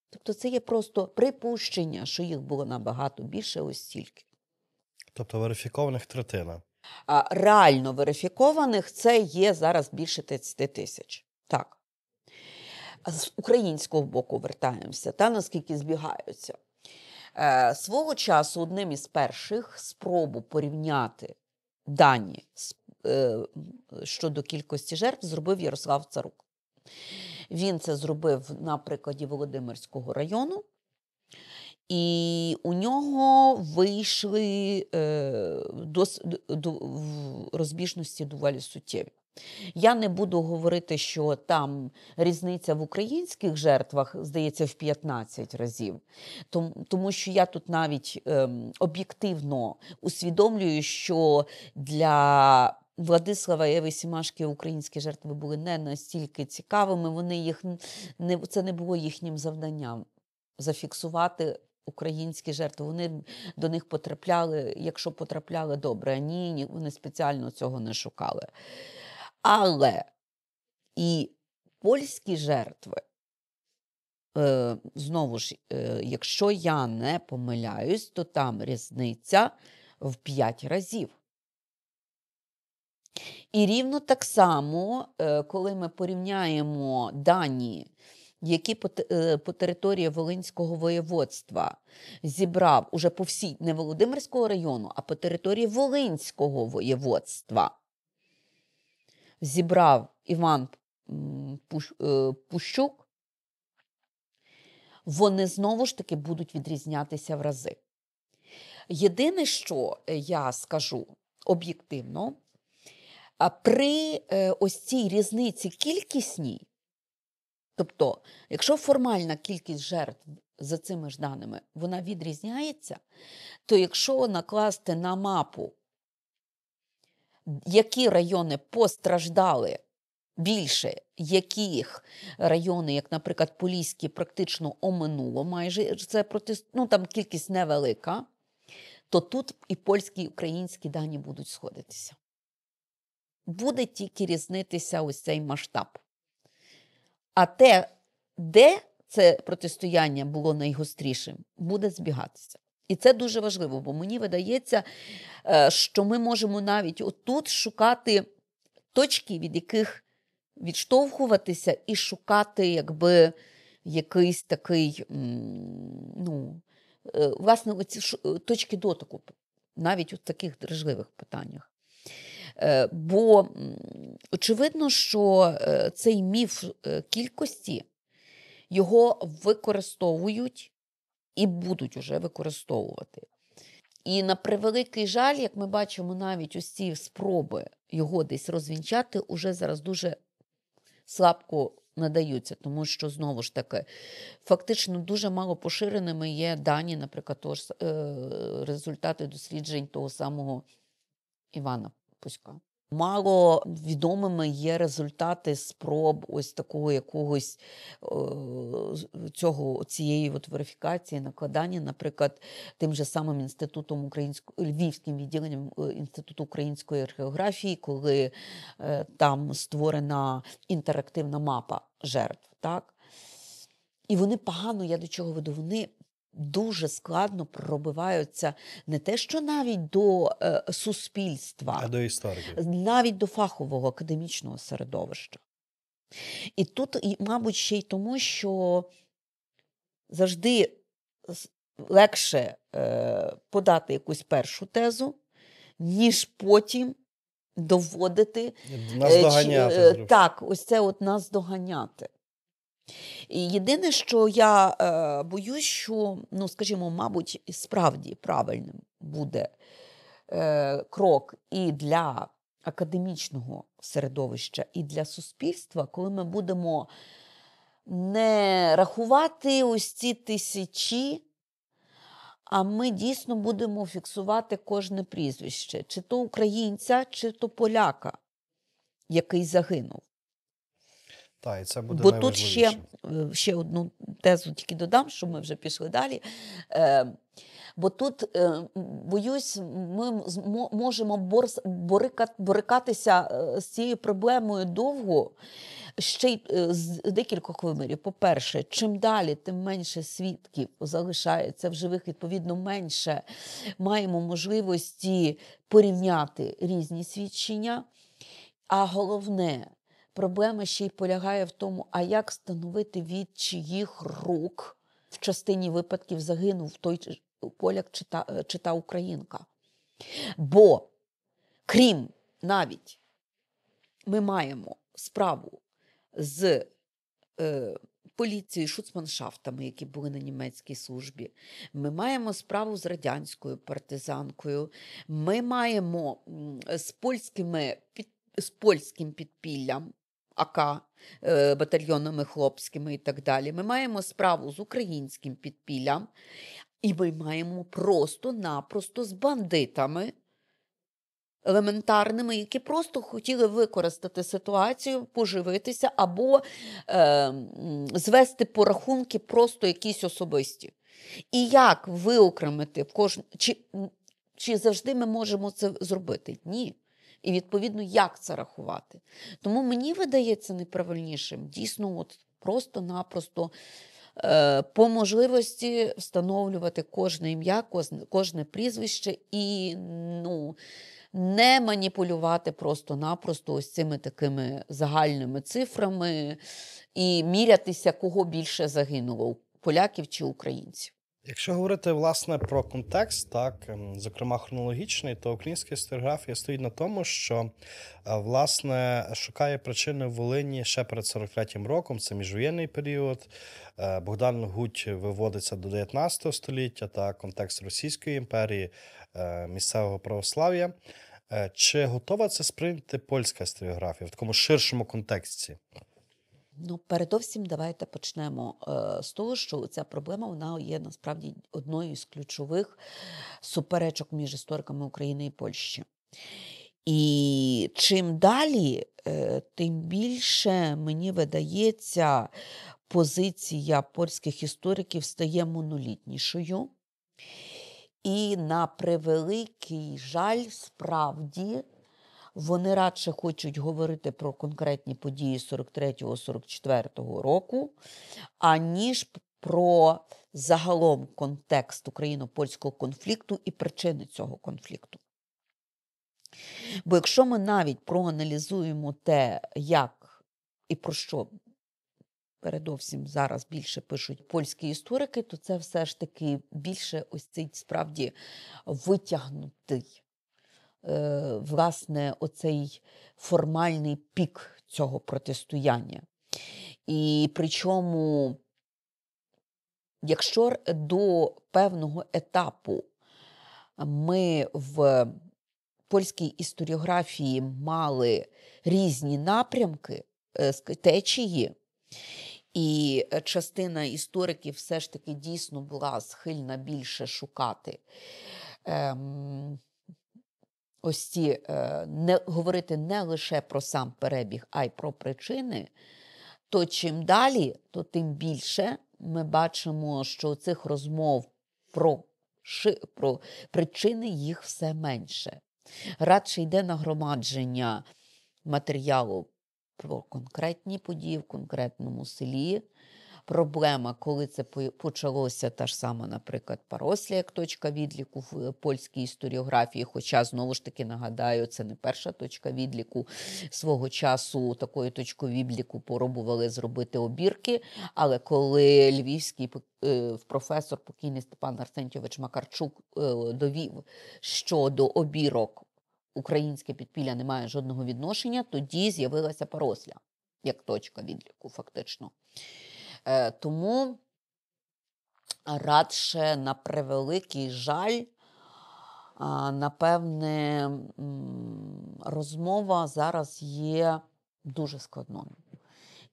Speaker 2: Тобто це є просто припущення, що їх було набагато більше ось стільки.
Speaker 1: Тобто верифікованих третина.
Speaker 2: А Реально верифікованих це є зараз більше 30 тисяч. Так а з українського боку вертаємося, та наскільки збігаються. Е, Свого часу одним із перших спробу порівняти дані е, щодо кількості жертв зробив Ярослав Царук. Він це зробив на прикладі Володимирського району. І у нього вийшли е, до, до, розбіжності доволі суттєві. Я не буду говорити, що там різниця в українських жертвах, здається, в 15 разів, тому що я тут навіть ем, об'єктивно усвідомлюю, що для Владислава Єви Сімашки українські жертви були не настільки цікавими, вони їх не це не було їхнім завданням зафіксувати. Українські жертви, вони до них потрапляли, якщо потрапляли добре, а ні, вони спеціально цього не шукали. Але і польські жертви, е, знову ж, е, якщо я не помиляюсь, то там різниця в 5 разів. І рівно так само, е, коли ми порівняємо дані, які по, е, по території Волинського воєводства зібрав уже по всій не Володимирського району, а по території Волинського воєводства зібрав Іван е, Пущук, вони знову ж таки будуть відрізнятися в рази. Єдине, що е, я скажу об'єктивно, при е, ось цій різниці кількісній, тобто, якщо формальна кількість жертв за цими ж даними вона відрізняється, то якщо накласти на мапу які райони постраждали більше, яких райони, як, наприклад, Поліські, практично оминуло майже це протест, ну там кількість невелика, то тут і польські, і українські дані будуть сходитися. Буде тільки різнитися ось цей масштаб. А те, де це протистояння було найгострішим, буде збігатися. І це дуже важливо, бо мені видається, е, що ми можемо навіть отут шукати точки, від яких відштовхуватися, і шукати, якби якийсь такий, ну, е, власне, оці е, точки дотику, навіть у таких дражливих питаннях. Бо очевидно, що цей міф кількості його використовують і будуть уже використовувати. І на превеликий жаль, як ми бачимо, навіть усі спроби його десь розвінчати уже зараз дуже слабко надаються, тому що знову ж таки фактично дуже мало поширеними є дані, наприклад, того ж, е, результати досліджень того самого Івана Пуська. Мало відомими є результати спроб ось такого якогось е, цього цієї от верифікації, накладання, наприклад, тим же самим інститутом української львівським відділенням е, інституту української археографії, коли е, там створена інтерактивна мапа жертв. так? І вони погано, я до чого веду, вони дуже складно пробиваються не те, що навіть до е, суспільства,
Speaker 1: а до історії,
Speaker 2: навіть до фахового академічного середовища. І тут, мабуть, ще й тому, що завжди легше е, подати якусь першу тезу, ніж потім. Доводити, нас доганяти, е, чи, е, так, ось це от нас доганяти. Єдине, що я е, боюсь, що, ну, скажімо, мабуть, справді правильним буде е, крок і для академічного середовища, і для суспільства, коли ми будемо не рахувати ось ці тисячі. А ми дійсно будемо фіксувати кожне прізвище, чи то українця, чи то поляка, який загинув.
Speaker 1: Та, і це буде Бо тут ще
Speaker 2: е, ще одну тезу тільки додам, що ми вже пішли далі. Е, Бо тут, е, боюсь, ми можемо борикатися е, з цією проблемою довго ще й з декількох вимірів. По-перше, чим далі, тим менше свідків залишається в живих, відповідно, менше маємо можливості порівняти різні свідчення. А головне, Проблема ще й полягає в тому, а як встановити від чиїх рук в частині випадків загинув той поляк чи та, е, чи та українка. Бо, крім навіть, ми маємо справу з е, поліцією, шуцманшафтами, які були на німецькій службі. Ми маємо справу з радянською партизанкою. Ми маємо з польськими з польським підпіллям. АК е, батальйонами хлопськими і так далі. Ми маємо справу з українським підпіллям, і ми маємо просто-напросто з бандитами. Елементарними, які просто хотіли використати ситуацію, поживитися або е, звести порахунки просто якісь особисті. І як виокремити в кожну, чи, чи завжди ми можемо це зробити? Ні і відповідно, як це рахувати. Тому мені видається неправильнішим дійсно, от просто-напросто. Е, по можливості встановлювати кожне ім'я, кожне прізвище і ну, не маніпулювати просто-напросто ось цими такими загальними цифрами і мірятися, кого більше загинуло поляків чи українців.
Speaker 1: Якщо говорити власне про контекст, так ем, зокрема хронологічний, то українська історіографія стоїть на тому, що е, власне шукає причини в Волині ще перед 43-м роком, це міжвоєнний період. Е, Богдан Гуть виводиться до 19 століття та контекст Російської імперії е, місцевого православ'я. Чи готова це сприйняти польська історіографія в такому ширшому контексті?
Speaker 2: Ну, передовсім, давайте почнемо е, з того, що ця проблема вона є насправді одною з ключових суперечок між істориками України і Польщі. І чим далі, е, тим більше мені видається, позиція польських істориків стає монолітнішою. І на превеликий жаль, справді. Вони радше хочуть говорити про конкретні події 43-44 року, аніж про загалом контекст україно-польського конфлікту і причини цього конфлікту. Бо якщо ми навіть проаналізуємо те, як і про що передовсім зараз більше пишуть польські історики, то це все ж таки більше ось цей справді витягнутий Е, власне оцей формальний пік цього протистояння. І причому, якщо до певного етапу ми в польській історіографії мали різні напрямки е, течії, і частина істориків все ж таки дійсно була схильна більше шукати. Ем, ось ці е, не говорити не лише про сам перебіг, а й про причини, то чим далі, то тим більше ми бачимо, що цих розмов про, про причини їх все менше. Радше йде нагромадження матеріалу про конкретні події в конкретному селі проблема, коли це почалося та ж сама, наприклад, паросля як точка відліку в е, польській історіографії. Хоча, знову ж таки, нагадаю, це не перша точка відліку свого часу. Такою точкою відліку поробували зробити обірки. Але коли львівський е, професор покійний Степан Арсентьович Макарчук е, довів, що до обірок українське підпілля не має жодного відношення, тоді з'явилася паросля як точка відліку, фактично. Е, тому радше на превеликий жаль. Напевне, розмова зараз є дуже складною.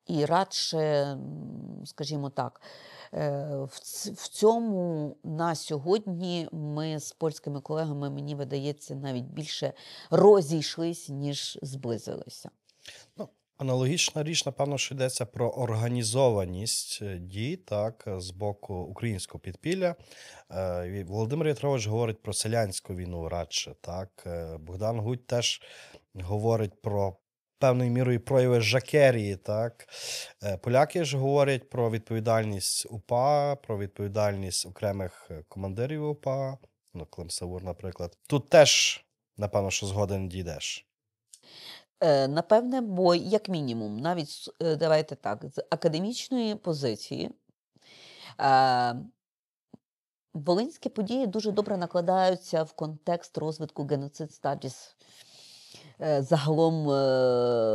Speaker 2: І радше, скажімо так, е, в цьому на сьогодні ми з польськими колегами, мені видається, навіть більше розійшлись, ніж зблизилися.
Speaker 1: Ну, Аналогічна річ, напевно, що йдеться про організованість е, дій так е, з боку українського підпілля. Е, Володимир Ятрович говорить про селянську війну радше. Так, Богдан Гудь теж говорить про. Певною мірою прояви Жакерії, так поляки ж говорять про відповідальність УПА, про відповідальність окремих командирів УПА, ну Клим Савур, наприклад, тут теж напевно, що згоден дійдеш. Е, напевне, бо, як мінімум, навіть е,
Speaker 2: давайте так, з академічної позиції е, волинські події дуже добре накладаються в контекст розвитку геноцид стадіс загалом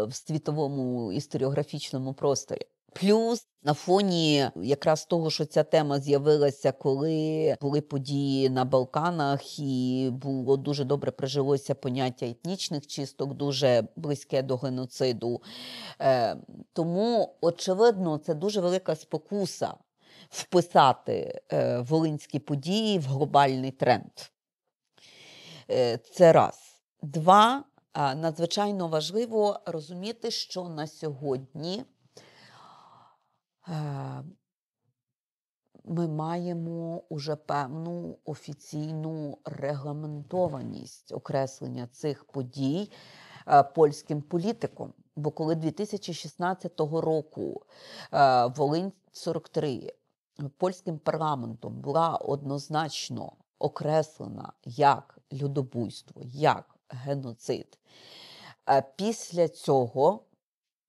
Speaker 2: в світовому історіографічному просторі. Плюс на фоні якраз того, що ця тема з'явилася, коли були події на Балканах, і було дуже добре прижилося поняття етнічних чисток, дуже близьке до геноциду. Е, Тому, очевидно, це дуже велика спокуса вписати е, волинські події в глобальний тренд. Е, Це раз. Два, надзвичайно важливо розуміти, що на сьогодні. Е, ми маємо уже певну офіційну регламентованість окреслення цих подій е, польським політиком. Бо коли 2016 року е, Волинь 43 польським парламентом була однозначно окреслена як людобуйство, як геноцид, після цього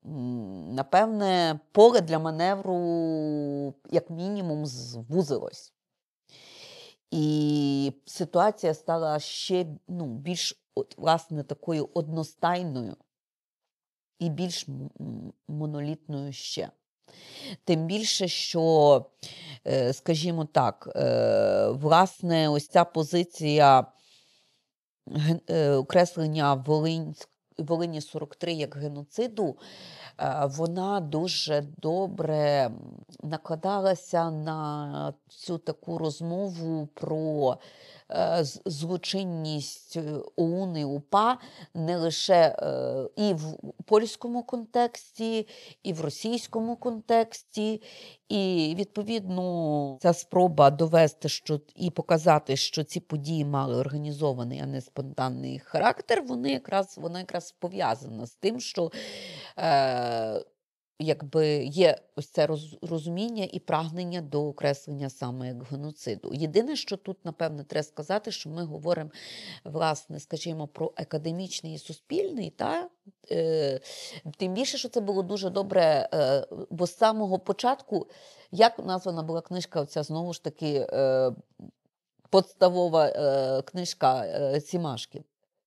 Speaker 2: напевне, поле для маневру, як мінімум, звузилось. І ситуація стала ще ну, більш от, власне, такою одностайною і більш монолітною ще. Тим більше, що, е, скажімо так, е, власне, ось ця позиція е, окреслення Волинського. Волині 43 як геноциду, е, вона дуже добре накладалася на цю таку розмову про Е, злочинність е, ОУН і УПА не лише е, і в польському контексті, і в російському контексті, і відповідно ця спроба довести, що і показати, що ці події мали організований, а не спонтанний характер. Вони якраз вона якраз пов'язана з тим, що якби є ось це розуміння і прагнення до окреслення саме як геноциду. Єдине, що тут, напевне, треба сказати, що ми говоримо, власне, скажімо, про академічний і суспільний, та е, тим більше, що це було дуже добре, е, бо з самого початку, як названа була книжка, оця знову ж таки е, подставова е, книжка е, Сімашки.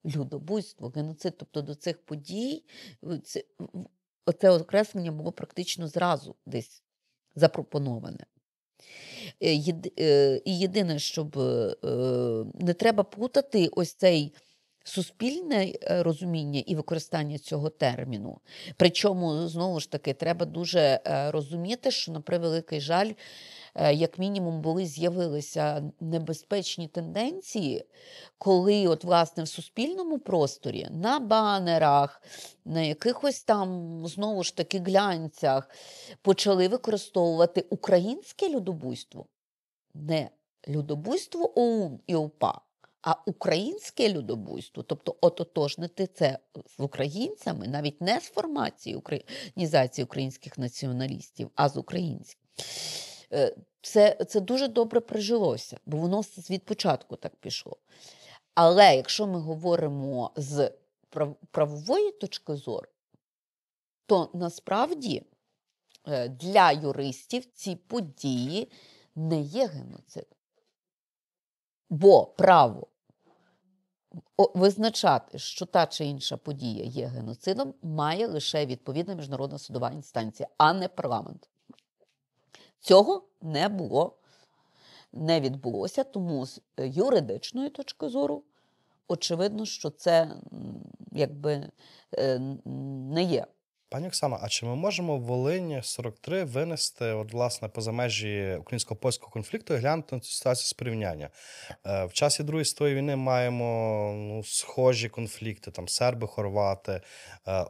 Speaker 2: Людобуйство, геноцид, тобто до цих подій оце окреслення було практично зразу десь запропоноване. Е, е, і єдине, щоб е, не треба плутати ось цей суспільне розуміння і використання цього терміну. Причому, знову ж таки, треба дуже розуміти, що на превеликий жаль. Е, як мінімум, були з'явилися небезпечні тенденції, коли, от, власне, в суспільному просторі на банерах, на якихось там знову ж таки глянцях почали використовувати українське людобуйство, не людобуйство ОУН і ОПА. А українське людобуйство, тобто ототожнити це з українцями, навіть не з формації Українізації українських націоналістів, а з українських. Е, це це дуже добре прижилося, бо воно від початку так пішло. Але якщо ми говоримо з правової точки зору, то насправді е, для юристів ці події не є геноцидом. Бо право визначати, що та чи інша подія є геноцидом, має лише відповідна міжнародна судова інстанція, а не парламент. Цього не було, не відбулося, тому з е, юридичної точки зору, очевидно, що це
Speaker 1: якби е, не є. Пані Оксана, а чи ми можемо Волинь 43 винести от, власне, поза межі українсько польського конфлікту і глянути на цю ситуацію з порівняння? Е, в часі Другої світової війни маємо ну, схожі конфлікти, там серби, хорвати. Е,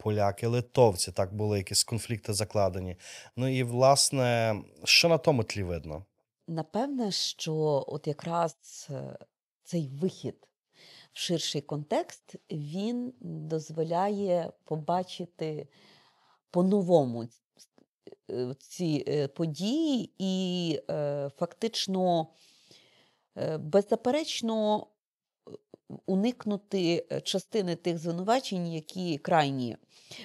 Speaker 1: поляки, литовці, так були якісь конфлікти закладені. Ну і власне, що на тому тлі видно?
Speaker 2: Напевне, що от якраз е, цей вихід в ширший контекст він дозволяє побачити по-новому е, ці е, події і фактично, беззаперечно, уникнути е, частини тих звинувачень, які крайні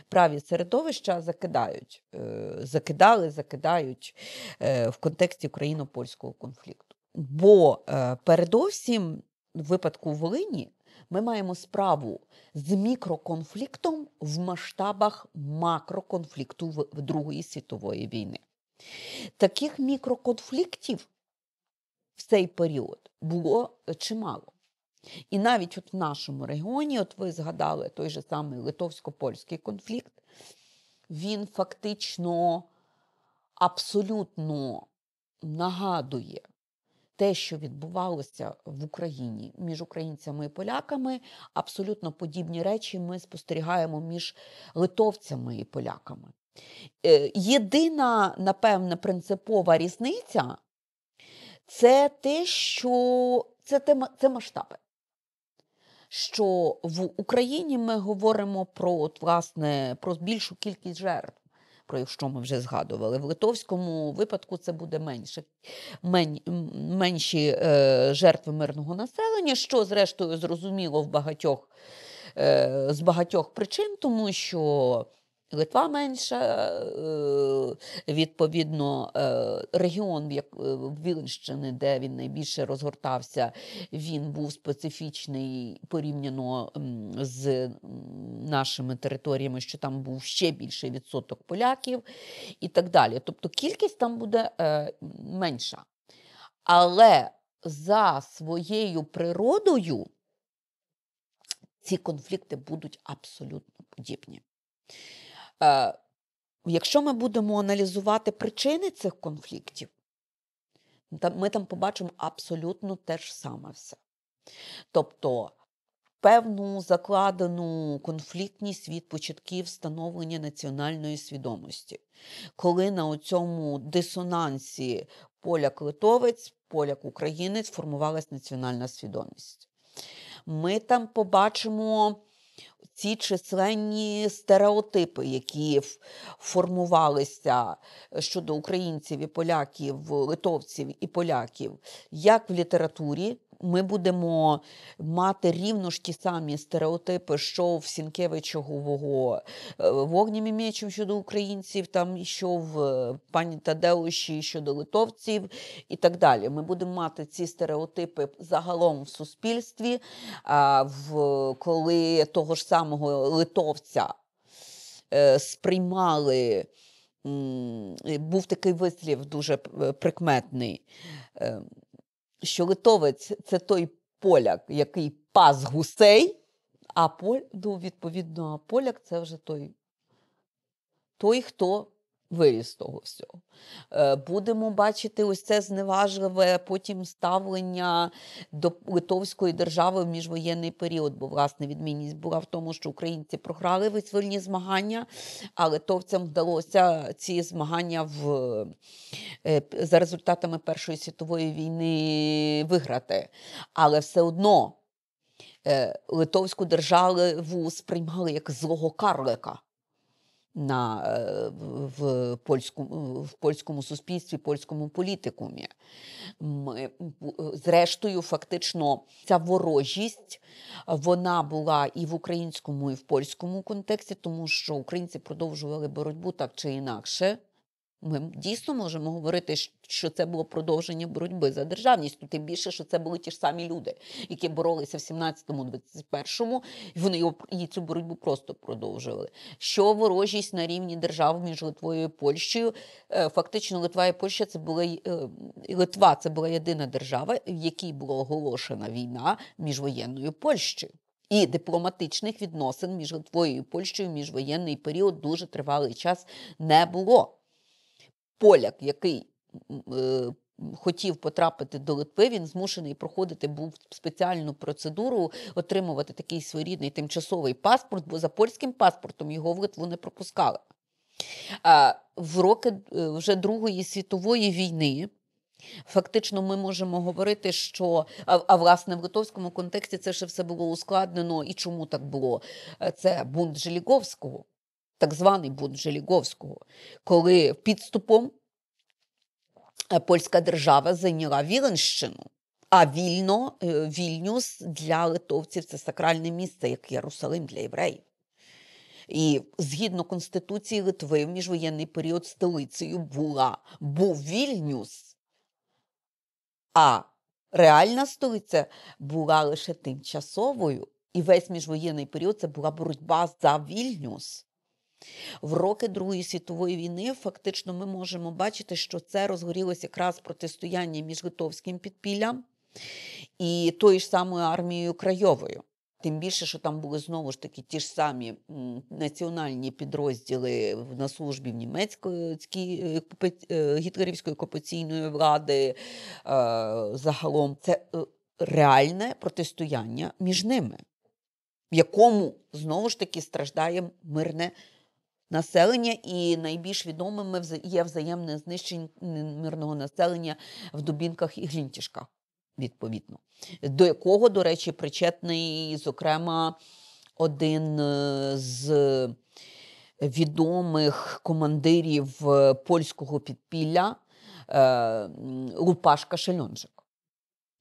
Speaker 2: праві середовища закидають, е, закидали, закидають е, в контексті україно польського конфлікту. Бо передовсім в випадку Волині. Ми маємо справу з мікроконфліктом в масштабах макроконфлікту в Другої світової війни. Таких мікроконфліктів в цей період було чимало. І навіть от в нашому регіоні, от ви згадали той же самий литовсько польський конфлікт, він фактично абсолютно нагадує те, що відбувалося в Україні між українцями і поляками. Абсолютно подібні речі ми спостерігаємо між литовцями і поляками. Е, єдина, напевне, принципова різниця це те, що це тема це масштаби що в Україні ми говоримо про от, власне про більшу кількість жертв. Про що ми вже згадували, в литовському випадку це буде менше мен, менші е, жертви мирного населення, що зрештою зрозуміло в багатьох е, з багатьох причин, тому що Литва менша, е, відповідно, е, регіон е, Віленщини, де він найбільше розгортався, він був специфічний порівняно з нашими територіями, що там був ще більший відсоток поляків і так далі. Тобто кількість там буде менша. Але за своєю природою ці конфлікти будуть абсолютно подібні. Е, якщо ми будемо аналізувати причини цих конфліктів, ну, ми там побачимо абсолютно те ж саме все. Тобто певну закладену конфліктність від початків встановлення національної свідомості, коли на цьому дисонансі поляк-литовець, поляк-українець формувалась національна свідомість. Ми там побачимо ці численні стереотипи, які формувалися щодо українців і поляків, литовців і поляків, як в літературі, ми будемо мати рівно ж ті самі стереотипи, що в Сінкевичового е, вогні мім'ячим щодо українців, там що в е, пані Тадеуші щодо литовців і так далі. Ми будемо мати ці стереотипи загалом в суспільстві, в коли того ж самого литовця е, сприймали. Був такий вислів дуже прикметний. Ем, що литовець це той поляк, який пас гусей, а поль, ну, відповідно, поляк це вже той, той, хто виріс з того всього. Е, будемо бачити ось це зневажливе потім ставлення до Литовської держави в міжвоєнний період, бо власне відмінність була в тому, що українці програли визвольні змагання, а литовцям вдалося ці змагання в, е, за результатами Першої світової війни виграти. Але все одно е, Литовську державу сприймали як злого карлика на, е, в, польському, в польському суспільстві, польському політикумі. Ми, зрештою, фактично, ця ворожість вона була і в українському, і в польському контексті, тому що українці продовжували боротьбу так чи інакше. Ми дійсно можемо говорити, що це було продовження боротьби за державність. Тут тим більше, що це були ті ж самі люди, які боролися в 17-21-му, і вони його цю боротьбу просто продовжували. Що ворожість на рівні держав між Литвою і Польщею? Е, фактично, Литва і Польща це була е, Литва, це була єдина держава, в якій була оголошена війна між воєнною Польщею. І дипломатичних відносин між Литвою і Польщею міжвоєнний період дуже тривалий час не було поляк, який е, хотів потрапити до Литви, він змушений проходити був спеціальну процедуру, отримувати такий своєрідний тимчасовий паспорт, бо за польським паспортом його в Литву не пропускали. А В роки е, вже Другої світової війни. Фактично, ми можемо говорити, що а, а власне в литовському контексті це ще все було ускладнено і чому так було? Е, це бунт Желіговського так званий бунт Желіговського, коли підступом е, польська держава зайняла Віленщину. А вільно е, вільнюс для литовців це сакральне місце, як Єрусалим для євреїв. І згідно Конституції Литви в міжвоєнний період столицею була був вільнюс, а реальна столиця була лише тимчасовою. І весь міжвоєнний період це була боротьба за вільнюс. В роки Другої світової війни фактично ми можемо бачити, що це розгорілося якраз протистояння між литовським підпіллям і тою ж самою армією Крайовою. Тим більше, що там були знову ж таки ті ж самі національні підрозділи на службі в німецької е, е, гітлерівської окупаційної влади. Е, загалом це реальне протистояння між ними, в якому знову ж таки страждає мирне населення, і найбільш відомими є взаємне знищення мирного населення в Дубінках і Глінтішках, відповідно, до якого, до речі, причетний, зокрема, один е, з відомих командирів е, польського підпілля е, Лупашка Шельонжик.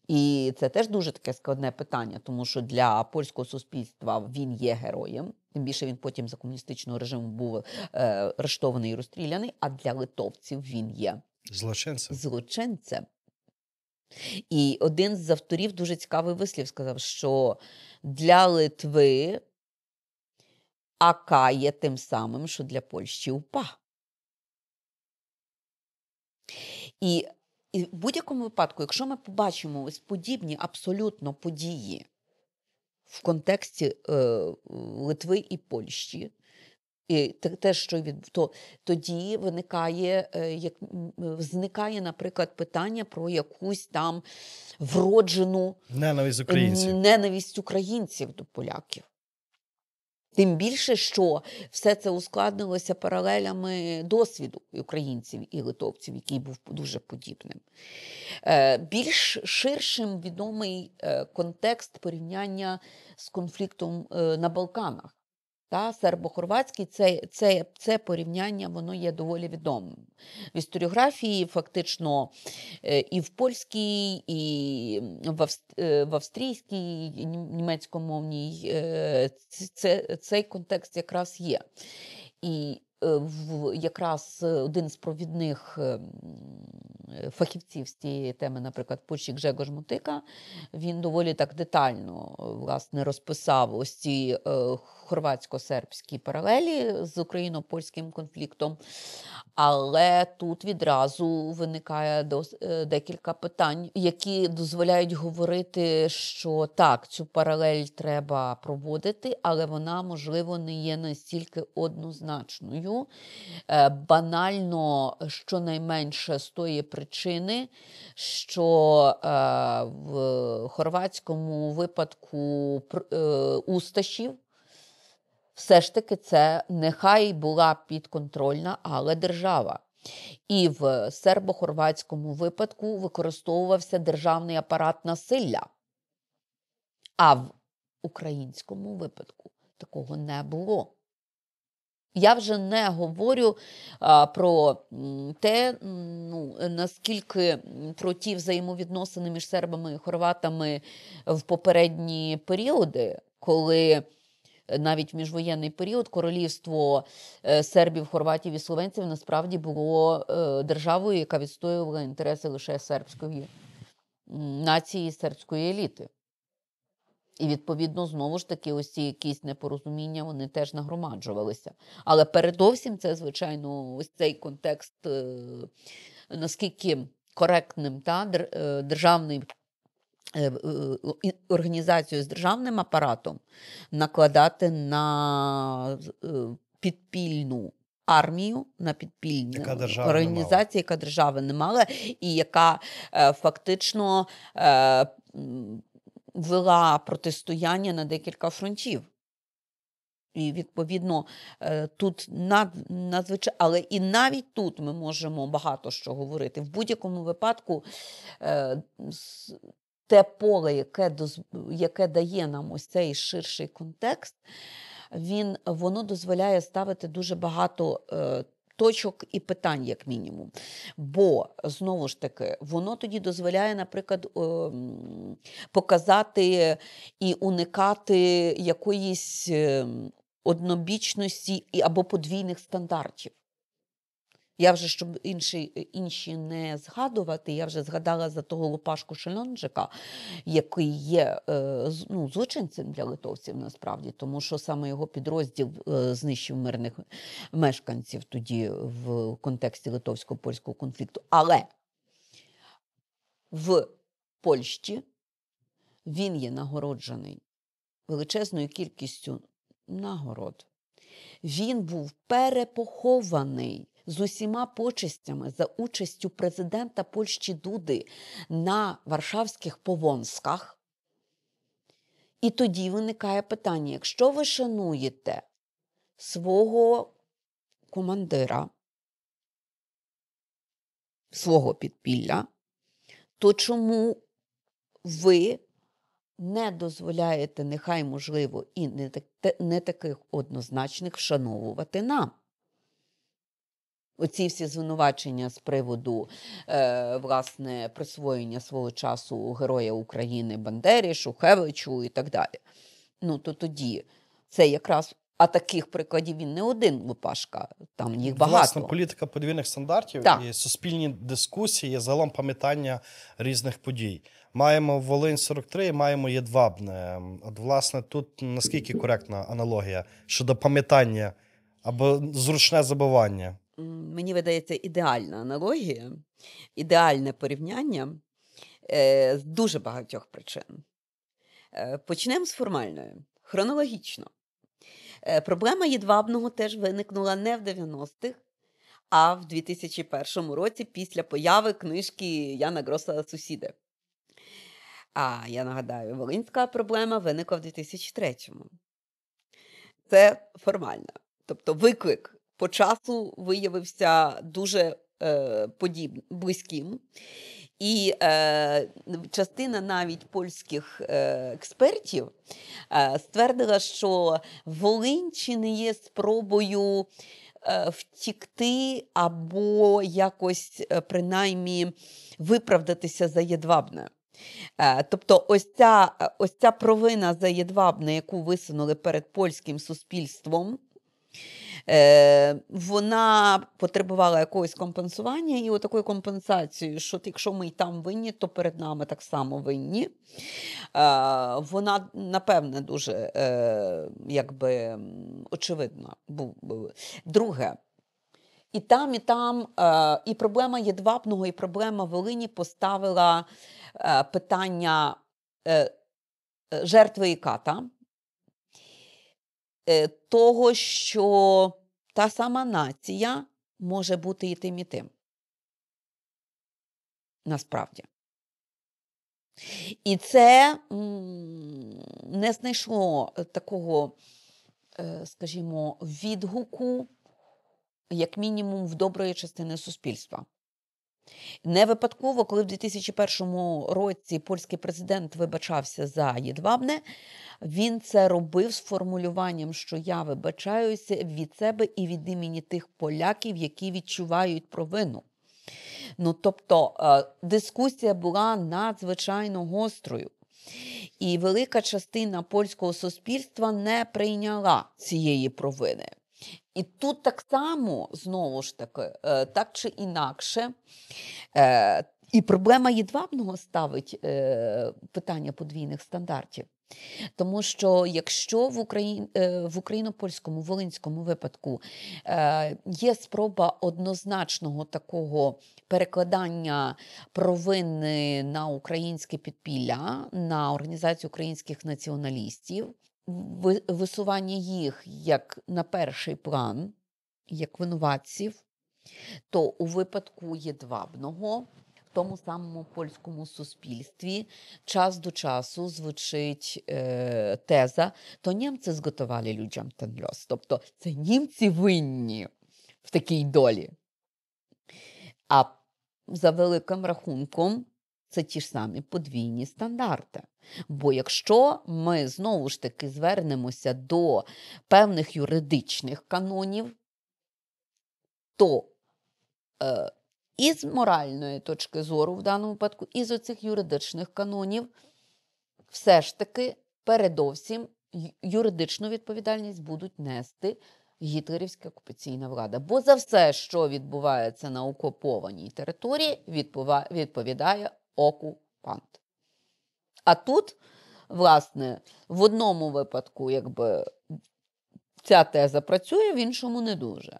Speaker 2: І це теж дуже таке складне питання, тому що для польського суспільства він є героєм. Тим більше він потім за комуністичного режиму був е, арештований і розстріляний, а для литовців він є злочинцем. злочинцем. І один з авторів дуже цікавий вислів сказав, що для Литви АК є тим самим, що для Польщі УПА. І, і в будь-якому випадку, якщо ми побачимо ось подібні абсолютно події, в контексті е, Литви і Польщі. І те, що від то тоді виникає, е, як зникає, наприклад, питання про якусь там вроджену
Speaker 1: ненависть українців
Speaker 2: ненависть українців до поляків. Тим більше, що все це ускладнилося паралелями досвіду українців і литовців, який був дуже подібним. Е, більш ширшим відомий е, контекст порівняння з конфліктом е, на Балканах та сербо-хорватський, це це, це порівняння воно є доволі відомим. В історіографії фактично е, і в польській, і в е, австрійській і німецькомовній е, це, цей контекст якраз є. І Е, в якраз е, один з провідних ем, е, фахівців з цієї теми, наприклад, Пурчик Жегош Мутика, він доволі так детально власне розписав ось ці хорватсько-сербські паралелі з україно-польським конфліктом. Але тут відразу виникає декілька питань, які дозволяють говорити, що так, цю паралель треба проводити, але вона, можливо, не є настільки однозначною людину е, банально е, щонайменше з тої причини, що е, в хорватському випадку усташів. Все ж таки, це нехай була підконтрольна, але держава. І в сербо-хорватському випадку використовувався державний апарат насилля. А в українському випадку такого не було. Я вже не говорю а, про те, ну, наскільки про ті взаємовідносини між сербами і хорватами в попередні періоди, коли е, навіть в міжвоєнний період королівство е, сербів, хорватів і словенців насправді було е, державою, яка відстоювала інтереси лише сербської нації, сербської еліти. І відповідно знову ж таки, ось ці якісь непорозуміння вони теж нагромаджувалися. Але передовсім це, звичайно, ось цей контекст, е, наскільки коректним та е, державний е, організацію з державним апаратом накладати на підпільну. Армію на підпільні організації, яка держави не мала, і яка фактично вела протистояння на декілька фронтів. І, відповідно, е, тут над, надзвичайно, але і навіть тут ми можемо багато що говорити. В будь-якому випадку е, те поле, яке яке дає нам ось цей ширший контекст, він, воно дозволяє ставити дуже багато е, точок і питань, як мінімум. Бо знову ж таки, воно тоді дозволяє, наприклад, ем, показати і уникати якоїсь ем, однобічності або подвійних стандартів. Я вже щоб інші інші не згадувати, я вже згадала за того Лопашку Шельонджика, який є е, ну, злочинцем для литовців насправді, тому що саме його підрозділ е, знищив мирних мешканців тоді в контексті литовсько польського конфлікту. Але в Польщі він є нагороджений величезною кількістю нагород. Він був перепохований з усіма почестями за участю президента Польщі Дуди на Варшавських повонсках. І тоді виникає питання: якщо ви шануєте свого командира, свого підпілля, то чому ви не дозволяєте, нехай, можливо, і не таких однозначних вшановувати нам? Оці всі звинувачення з приводу е, власне присвоєння свого часу Героя України Бандері, Шухевичу і так далі. Ну то тоді це якраз. А таких прикладів він не один Лупашка,
Speaker 1: там їх багато. Власне, політика подвійних стандартів так. і суспільні дискусії, загалом пам'ятання різних подій. Маємо Волинь 43, маємо Єдвабне. От, власне, тут наскільки коректна аналогія щодо пам'ятання або зручне забування
Speaker 2: мені видається ідеальна аналогія, ідеальне порівняння е, з дуже багатьох причин. Е, почнемо з формальної, хронологічно. Е, проблема Єдвабного теж виникнула не в 90-х, а в 2001 році після появи книжки Яна Гроса Сусіди. А я нагадаю, волинська проблема виникла в 2003-му. Це формальна. Тобто виклик по часу виявився дуже е, подіб... близьким. І е, частина навіть польських е, експертів е, ствердила, що не є спробою е, втікти або якось е, принаймні виправдатися за Єдвабне. Е, тобто ось ця е, ось ця провина за Єдвабне, яку висунули перед польським суспільством, Е, Вона потребувала якогось компенсування і отакою от компенсацією, що якщо ми й там винні, то перед нами так само винні. Е, вона, напевне, дуже е, якби очевидна. Друге. І там, і там, е, і проблема єдвабного, і проблема Волині поставила е, питання е, жертви і ката. Е, того, що та сама нація може бути і тим, і тим. Насправді. І це не знайшло такого, е, скажімо, відгуку, як мінімум, в доброї частини суспільства. Не випадково, коли в 2001 році польський президент вибачався за Єдвабне, він це робив з формулюванням, що я вибачаюся від себе і від імені тих поляків, які відчувають провину. Ну, Тобто е, дискусія була надзвичайно гострою. І велика частина польського суспільства не прийняла цієї провини. І тут так само знову ж таки, е, так чи інакше, е, і проблема Єдвабного ставить е, питання подвійних стандартів. Тому що якщо в Україн... в україно-польському волинському випадку є спроба однозначного такого перекладання провини на українське підпілля, на організацію українських націоналістів, висування їх як на перший план, як винуватців, то у випадку єдвабного в тому самому польському суспільстві час до часу звучить е, теза, то німці зготували людям ten льос. Тобто це німці винні в такій долі. А за великим рахунком, це ті ж самі подвійні стандарти. Бо якщо ми знову ж таки звернемося до певних юридичних канонів, то е, і моральної точки зору, в даному випадку, із оцих юридичних канонів, все ж таки передовсім юридичну відповідальність будуть нести гітлерівська окупаційна влада. Бо за все, що відбувається на окупованій території, відповідає окупант. А тут, власне, в одному випадку, якби ця теза працює, в іншому не дуже.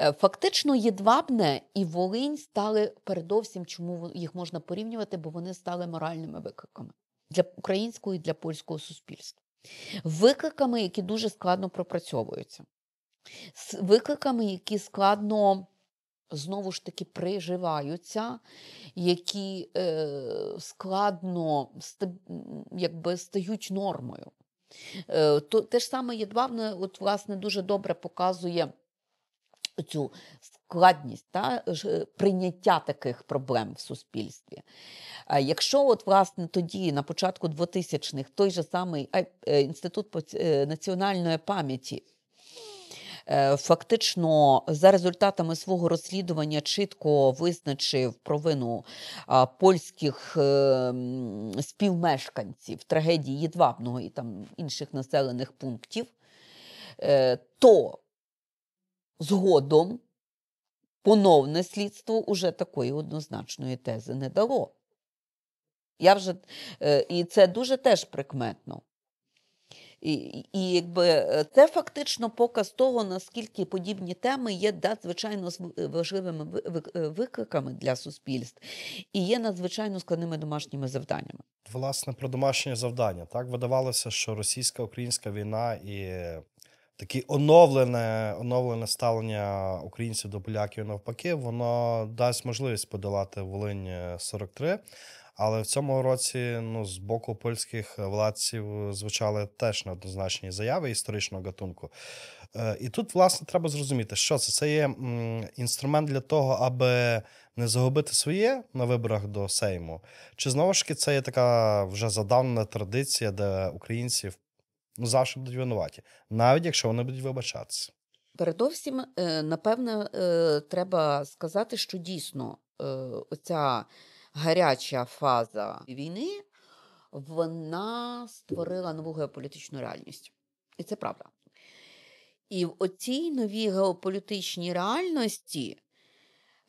Speaker 2: Е, фактично, Єдвабне і Волинь стали передовсім, чому їх можна порівнювати, бо вони стали моральними викликами для українського і для польського суспільства. Викликами, які дуже складно пропрацьовуються, викликами, які складно знову ж таки приживаються, які е, складно якби стають нормою. Е, то Те ж саме Єдвавне, от власне дуже добре показує. Цю складність та е, прийняття таких проблем в суспільстві. Якщо, от, власне, тоді, на початку 2000-х, той же самий е, Інститут е, національної пам'яті Е, фактично за результатами свого розслідування чітко визначив провину польських е, співмешканців трагедії Єдвабного і там інших населених пунктів, е, то згодом поновне слідство уже такої однозначної тези не дало. Я вже, І це дуже теж прикметно. І і якби е, це фактично показ того, наскільки подібні теми є надзвичайно да, важливими е, викликами для суспільств і є надзвичайно складними домашніми завданнями.
Speaker 1: Власне, про домашнє завдання так видавалося, що російська українська війна і таке оновлене оновлене ставлення українців до поляків навпаки, воно дасть можливість подолати Волинь 43. Е, але в цьому році ну, з боку польських владців звучали теж неоднозначні заяви історичного гатунку. Е, і тут, власне, треба зрозуміти, що це Це є інструмент для того, аби не загубити своє на виборах до Сейму. Чи знову ж таки це є така вже задавна традиція, де українців ну, завжди будуть винуваті, навіть якщо вони будуть вибачатися.
Speaker 2: Передовсім, е, напевне, е, треба сказати, що дійсно оця гаряча фаза війни вона створила нову геополітичну реальність. І це правда. І в оцій новій геополітичній реальності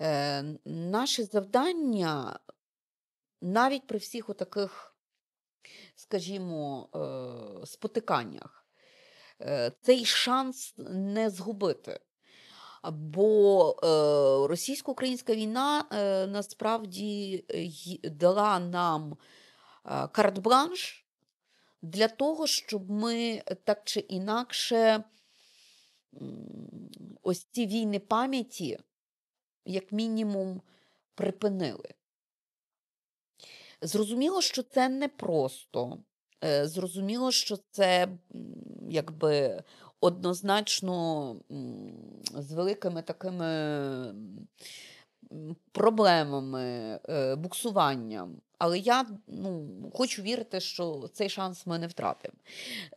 Speaker 2: е, наше завдання навіть при всіх отаких, скажімо, е, спотиканнях. Е, цей шанс не згубити, Бо е, російсько-українська війна е, насправді е, дала нам карт-бланш для того, щоб ми так чи інакше ось ці війни пам'яті, як мінімум, припинили. Зрозуміло, що це непросто. Зрозуміло, що це якби однозначно з великими такими проблемами, е, буксуванням. Але я ну, хочу вірити, що цей шанс ми не втратимо.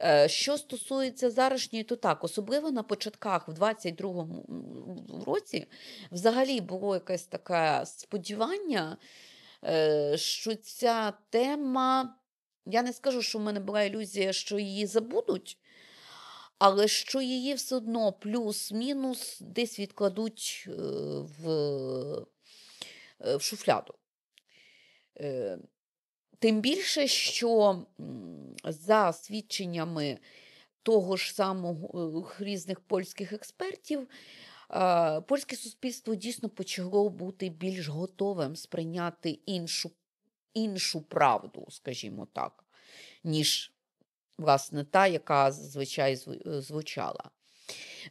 Speaker 2: Е, що стосується зарашньої, то так, особливо на початках в 22-му році взагалі було якесь таке сподівання, е, що ця тема, я не скажу, що в мене була ілюзія, що її забудуть, але що її все одно плюс-мінус десь відкладуть е, в, е, в шуфляду. Е, тим більше, що за свідченнями того ж самого різних польських експертів, польське суспільство дійсно почало бути більш готовим сприйняти іншу іншу правду, скажімо так, ніж власне, та, яка зазвичай е, звучала.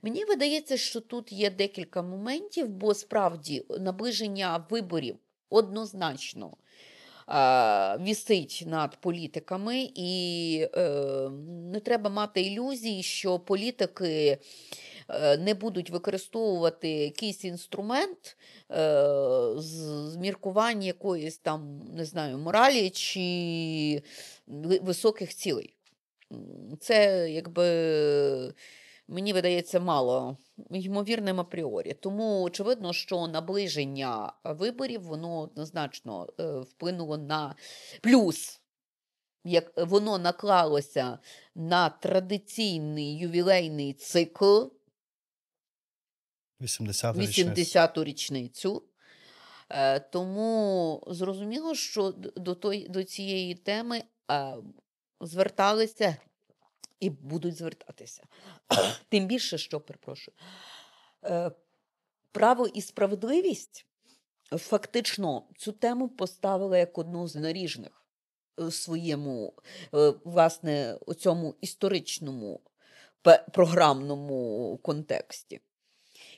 Speaker 2: Мені видається, що тут є декілька моментів, бо справді наближення виборів однозначно е, вісить над політиками, і е, не треба мати ілюзії, що політики. Е, не будуть використовувати якийсь інструмент е, з міркування якоїсь там, не знаю, моралі чи високих цілей це якби. Мені видається мало ймовірним апріорі. Тому очевидно, що наближення виборів воно однозначно е, вплинуло на плюс, як воно наклалося на традиційний ювілейний цикл
Speaker 1: 80-ту
Speaker 2: річницю. Е, тому зрозуміло, що до, той, до цієї теми зверталися і будуть звертатися. Тим більше, що перепрошую, е, право і справедливість фактично цю тему поставила як одну з наріжних своєму е, власне у цьому історичному програмному контексті.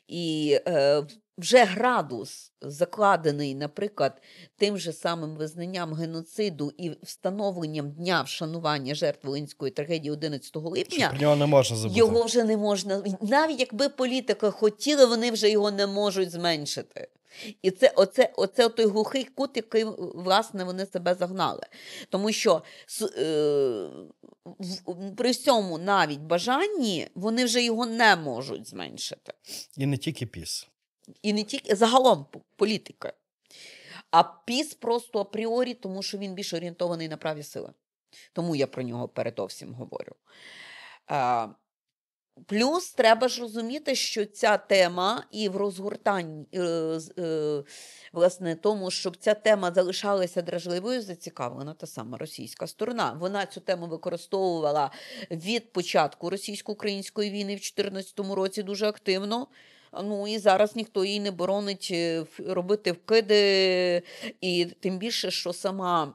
Speaker 2: І е, вже градус закладений, наприклад, тим же самим визнанням геноциду і встановленням дня вшанування жертв Волинської трагедії 11 липня Щоб нього
Speaker 1: не можна забути. його
Speaker 2: вже не можна. Навіть якби політика хотіла, вони вже його не можуть зменшити. І це оце, оце той глухий кут, який власне вони себе загнали. Тому що е, при всьому навіть бажанні вони вже його не можуть зменшити.
Speaker 1: І не тільки піс
Speaker 2: і не тільки загалом політика. А піс просто апріорі, тому що він більш орієнтований на праві сили. Тому я про нього передовсім говорю. А, Плюс треба ж розуміти, що ця тема і в розгортанні, е, е, власне, тому, щоб ця тема залишалася дражливою, зацікавлена та сама російська сторона. Вона цю тему використовувала від початку російсько-української війни в 2014 році дуже активно. Ну і зараз ніхто їй не боронить е, робити вкиди, і тим більше, що сама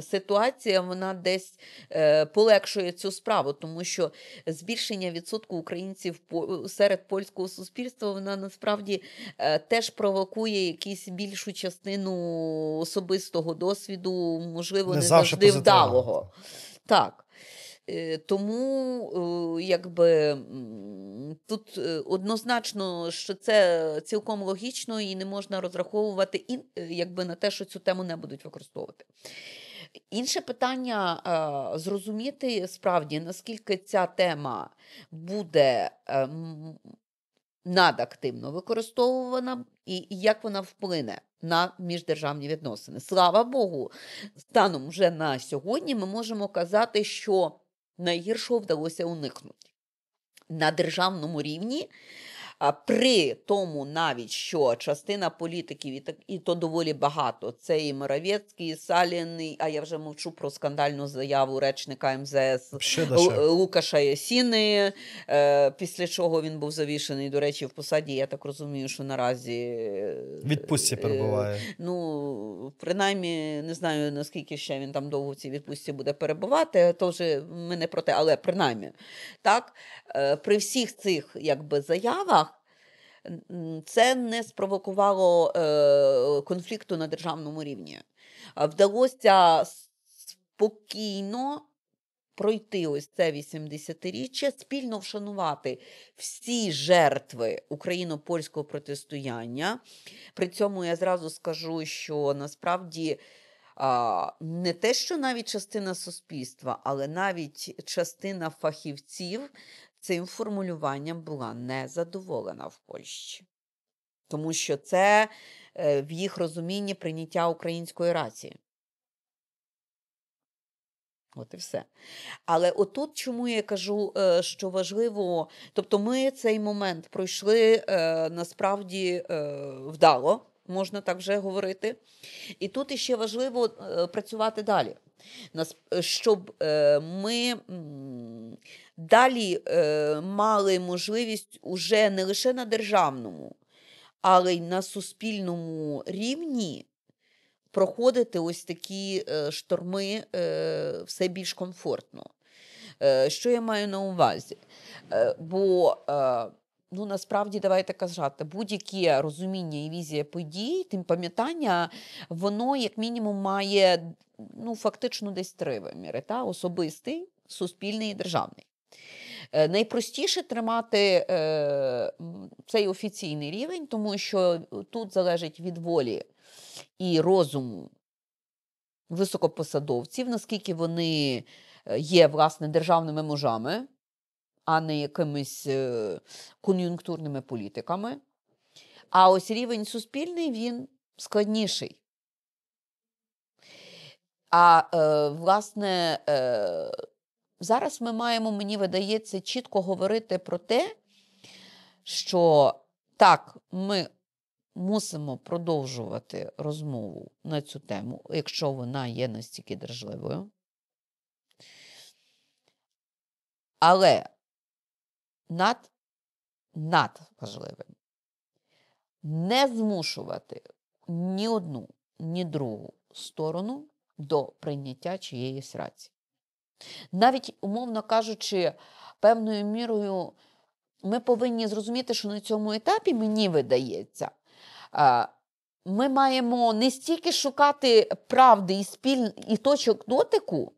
Speaker 2: ситуація вона десь е, полегшує цю справу, тому що збільшення відсотку українців серед польського суспільства вона насправді е, теж провокує якісь більшу частину особистого досвіду, можливо, не, не завжди позитивно. вдалого. Так. Е, тому е, якби тут е, однозначно, що це цілком логічно і не можна розраховувати якби на те, що цю тему не будуть використовувати. Інше питання зрозуміти справді, наскільки ця тема буде ем, надактивно використовувана і як вона вплине на міждержавні відносини. Слава Богу, станом вже на сьогодні ми можемо казати, що найгіршого вдалося уникнути. На державному рівні а при тому навіть, що частина політиків, і так і то доволі багато. Це і Моравєцький, і Салін, і, а я вже мовчу про скандальну заяву речника МЗС Лукаша Ясіни, е, після чого він був завішений. До речі, в посаді. Я так розумію, що наразі відпустці е, перебуває. Ну принаймні, не знаю наскільки ще він там довго в цій відпустці буде перебувати. То вже ми не про те, але принаймні так е, при всіх цих якби заявах це не спровокувало е, конфлікту на державному рівні. Вдалося спокійно пройти ось це 80-річчя, спільно вшанувати всі жертви україно-польського протистояння. При цьому я зразу скажу, що насправді. Не те, що навіть частина суспільства, але навіть частина фахівців цим формулюванням була незадоволена в Польщі, тому що це е, в їх розумінні прийняття української рації. От і все. Але отут, чому я кажу, е, що важливо, тобто ми цей момент пройшли е, насправді вдало можна так вже говорити. І тут іще важливо е, працювати далі, е, щоб е, ми далі мали можливість уже не лише на державному, але й на суспільному рівні. Проходити ось такі шторми все більш комфортно. Що я маю на увазі? Бо ну насправді давайте казати, будь-яке розуміння і візія подій, тим пам'ятання, воно як мінімум має ну фактично десь три виміри: та особистий, суспільний і державний. Е, найпростіше тримати е, цей офіційний рівень, тому що тут залежить від волі і розуму високопосадовців, наскільки вони е, є власне державними мужами, а не якимись е, кон'юнктурними політиками. А ось рівень суспільний він складніший. А е, власне, е, зараз ми маємо, мені видається, чітко говорити про те, що так, ми мусимо продовжувати розмову на цю тему, якщо вона є настільки держливою. Але над над важливим. Не змушувати ні одну, ні другу сторону до прийняття чиєїсь рації. Навіть, умовно кажучи, певною мірою ми повинні зрозуміти, що на цьому етапі, мені видається, ми маємо не стільки шукати правди і спіль... і точок дотику,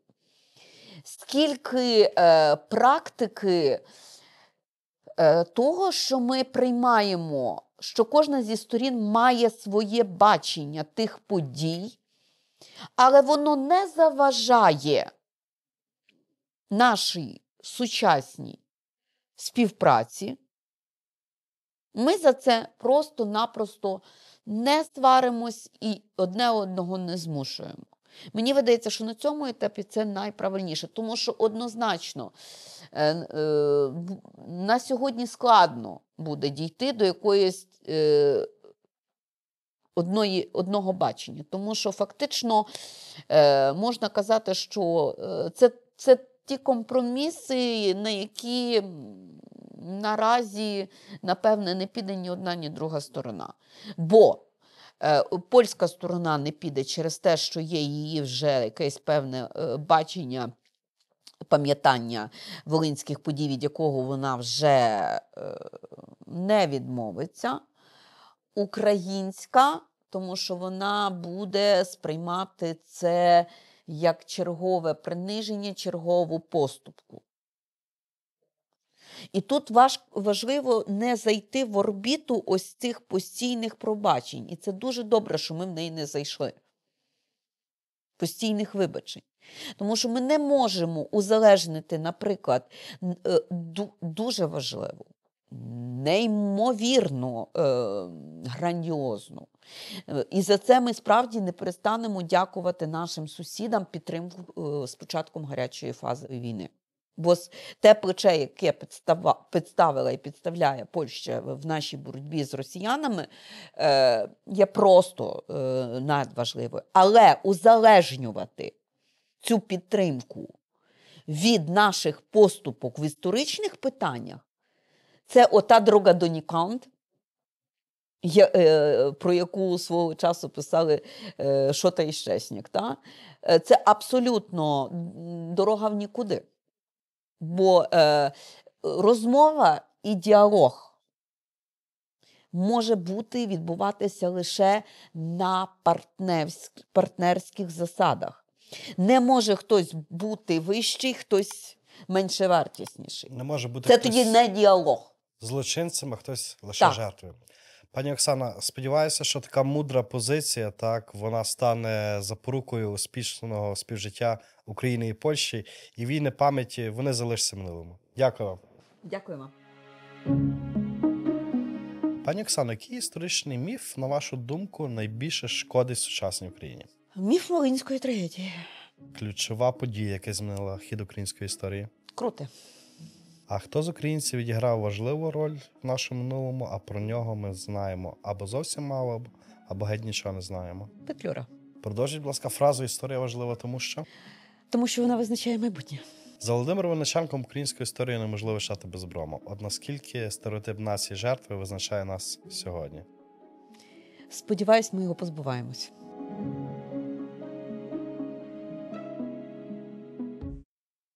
Speaker 2: скільки е, практики. Е, того, що ми приймаємо, що кожна зі сторін має своє бачення тих подій, але воно не заважає нашій сучасній співпраці. Ми за це просто-напросто не сваримось і одне одного не змушуємо. Мені видається, що на цьому етапі це найправильніше, тому що однозначно е, е, на сьогодні складно буде дійти до якоїсь е, одної, Одного бачення, тому що фактично е, можна казати, що це це ті компроміси, на які наразі, напевне, не піде ні одна, ні друга сторона. Бо Е, польська сторона не піде через те, що є її вже якесь певне е, бачення. Пам'ятання волинських подій, від якого вона вже е, не відмовиться, українська, тому що вона буде сприймати це як чергове приниження, чергову поступку. І тут важ, важливо не зайти в орбіту ось цих постійних пробачень. І це дуже добре, що ми в неї не зайшли. Постійних вибачень. Тому що ми не можемо узалежнити, наприклад, е, дуже важливу, неймовірно е, грандіозну. Е, і за це ми справді не перестанемо дякувати нашим сусідам підтримку з початком гарячої фази війни. Бо те плече, яке підставила і підставляє Польща в нашій боротьбі з росіянами, е, є просто е, надважливою. Але узалежнювати цю підтримку від наших поступок в історичних питаннях, це ота дорога до Нікант, е, про яку свого часу писали Шота і Щеснік. Це абсолютно дорога в нікуди. Бо е, розмова і діалог може бути відбуватися лише на партнерськ, партнерських засадах. Не може хтось
Speaker 1: бути вищий, хтось менше вартісніший. Не може бути Це тоді не діалог. Злочинцем, а хтось лише жертвою. Пані Оксана, сподіваюся, що така мудра позиція, так вона стане запорукою успішного співжиття України і Польщі, і війни пам'яті вони залишаться минулими. Дякую вам. Дякуємо. Пані Оксано, який історичний міф, на вашу думку, найбільше шкодить сучасній Україні?
Speaker 2: Міф Волинської трагедії.
Speaker 1: Ключова подія, яка змінила хід української історії. Круте. А хто з українців відіграв важливу роль в нашому минулому, а про нього ми знаємо або зовсім мало, або геть нічого не знаємо? Петлюра. Продовжіть, будь ласка, фразу історія важлива, тому що
Speaker 2: Тому що вона визначає майбутнє.
Speaker 1: За Володимиром Винниченком української історії неможливо шати без брому. От наскільки стереотип нації жертви визначає нас сьогодні?
Speaker 2: Сподіваюсь, ми його позбуваємось.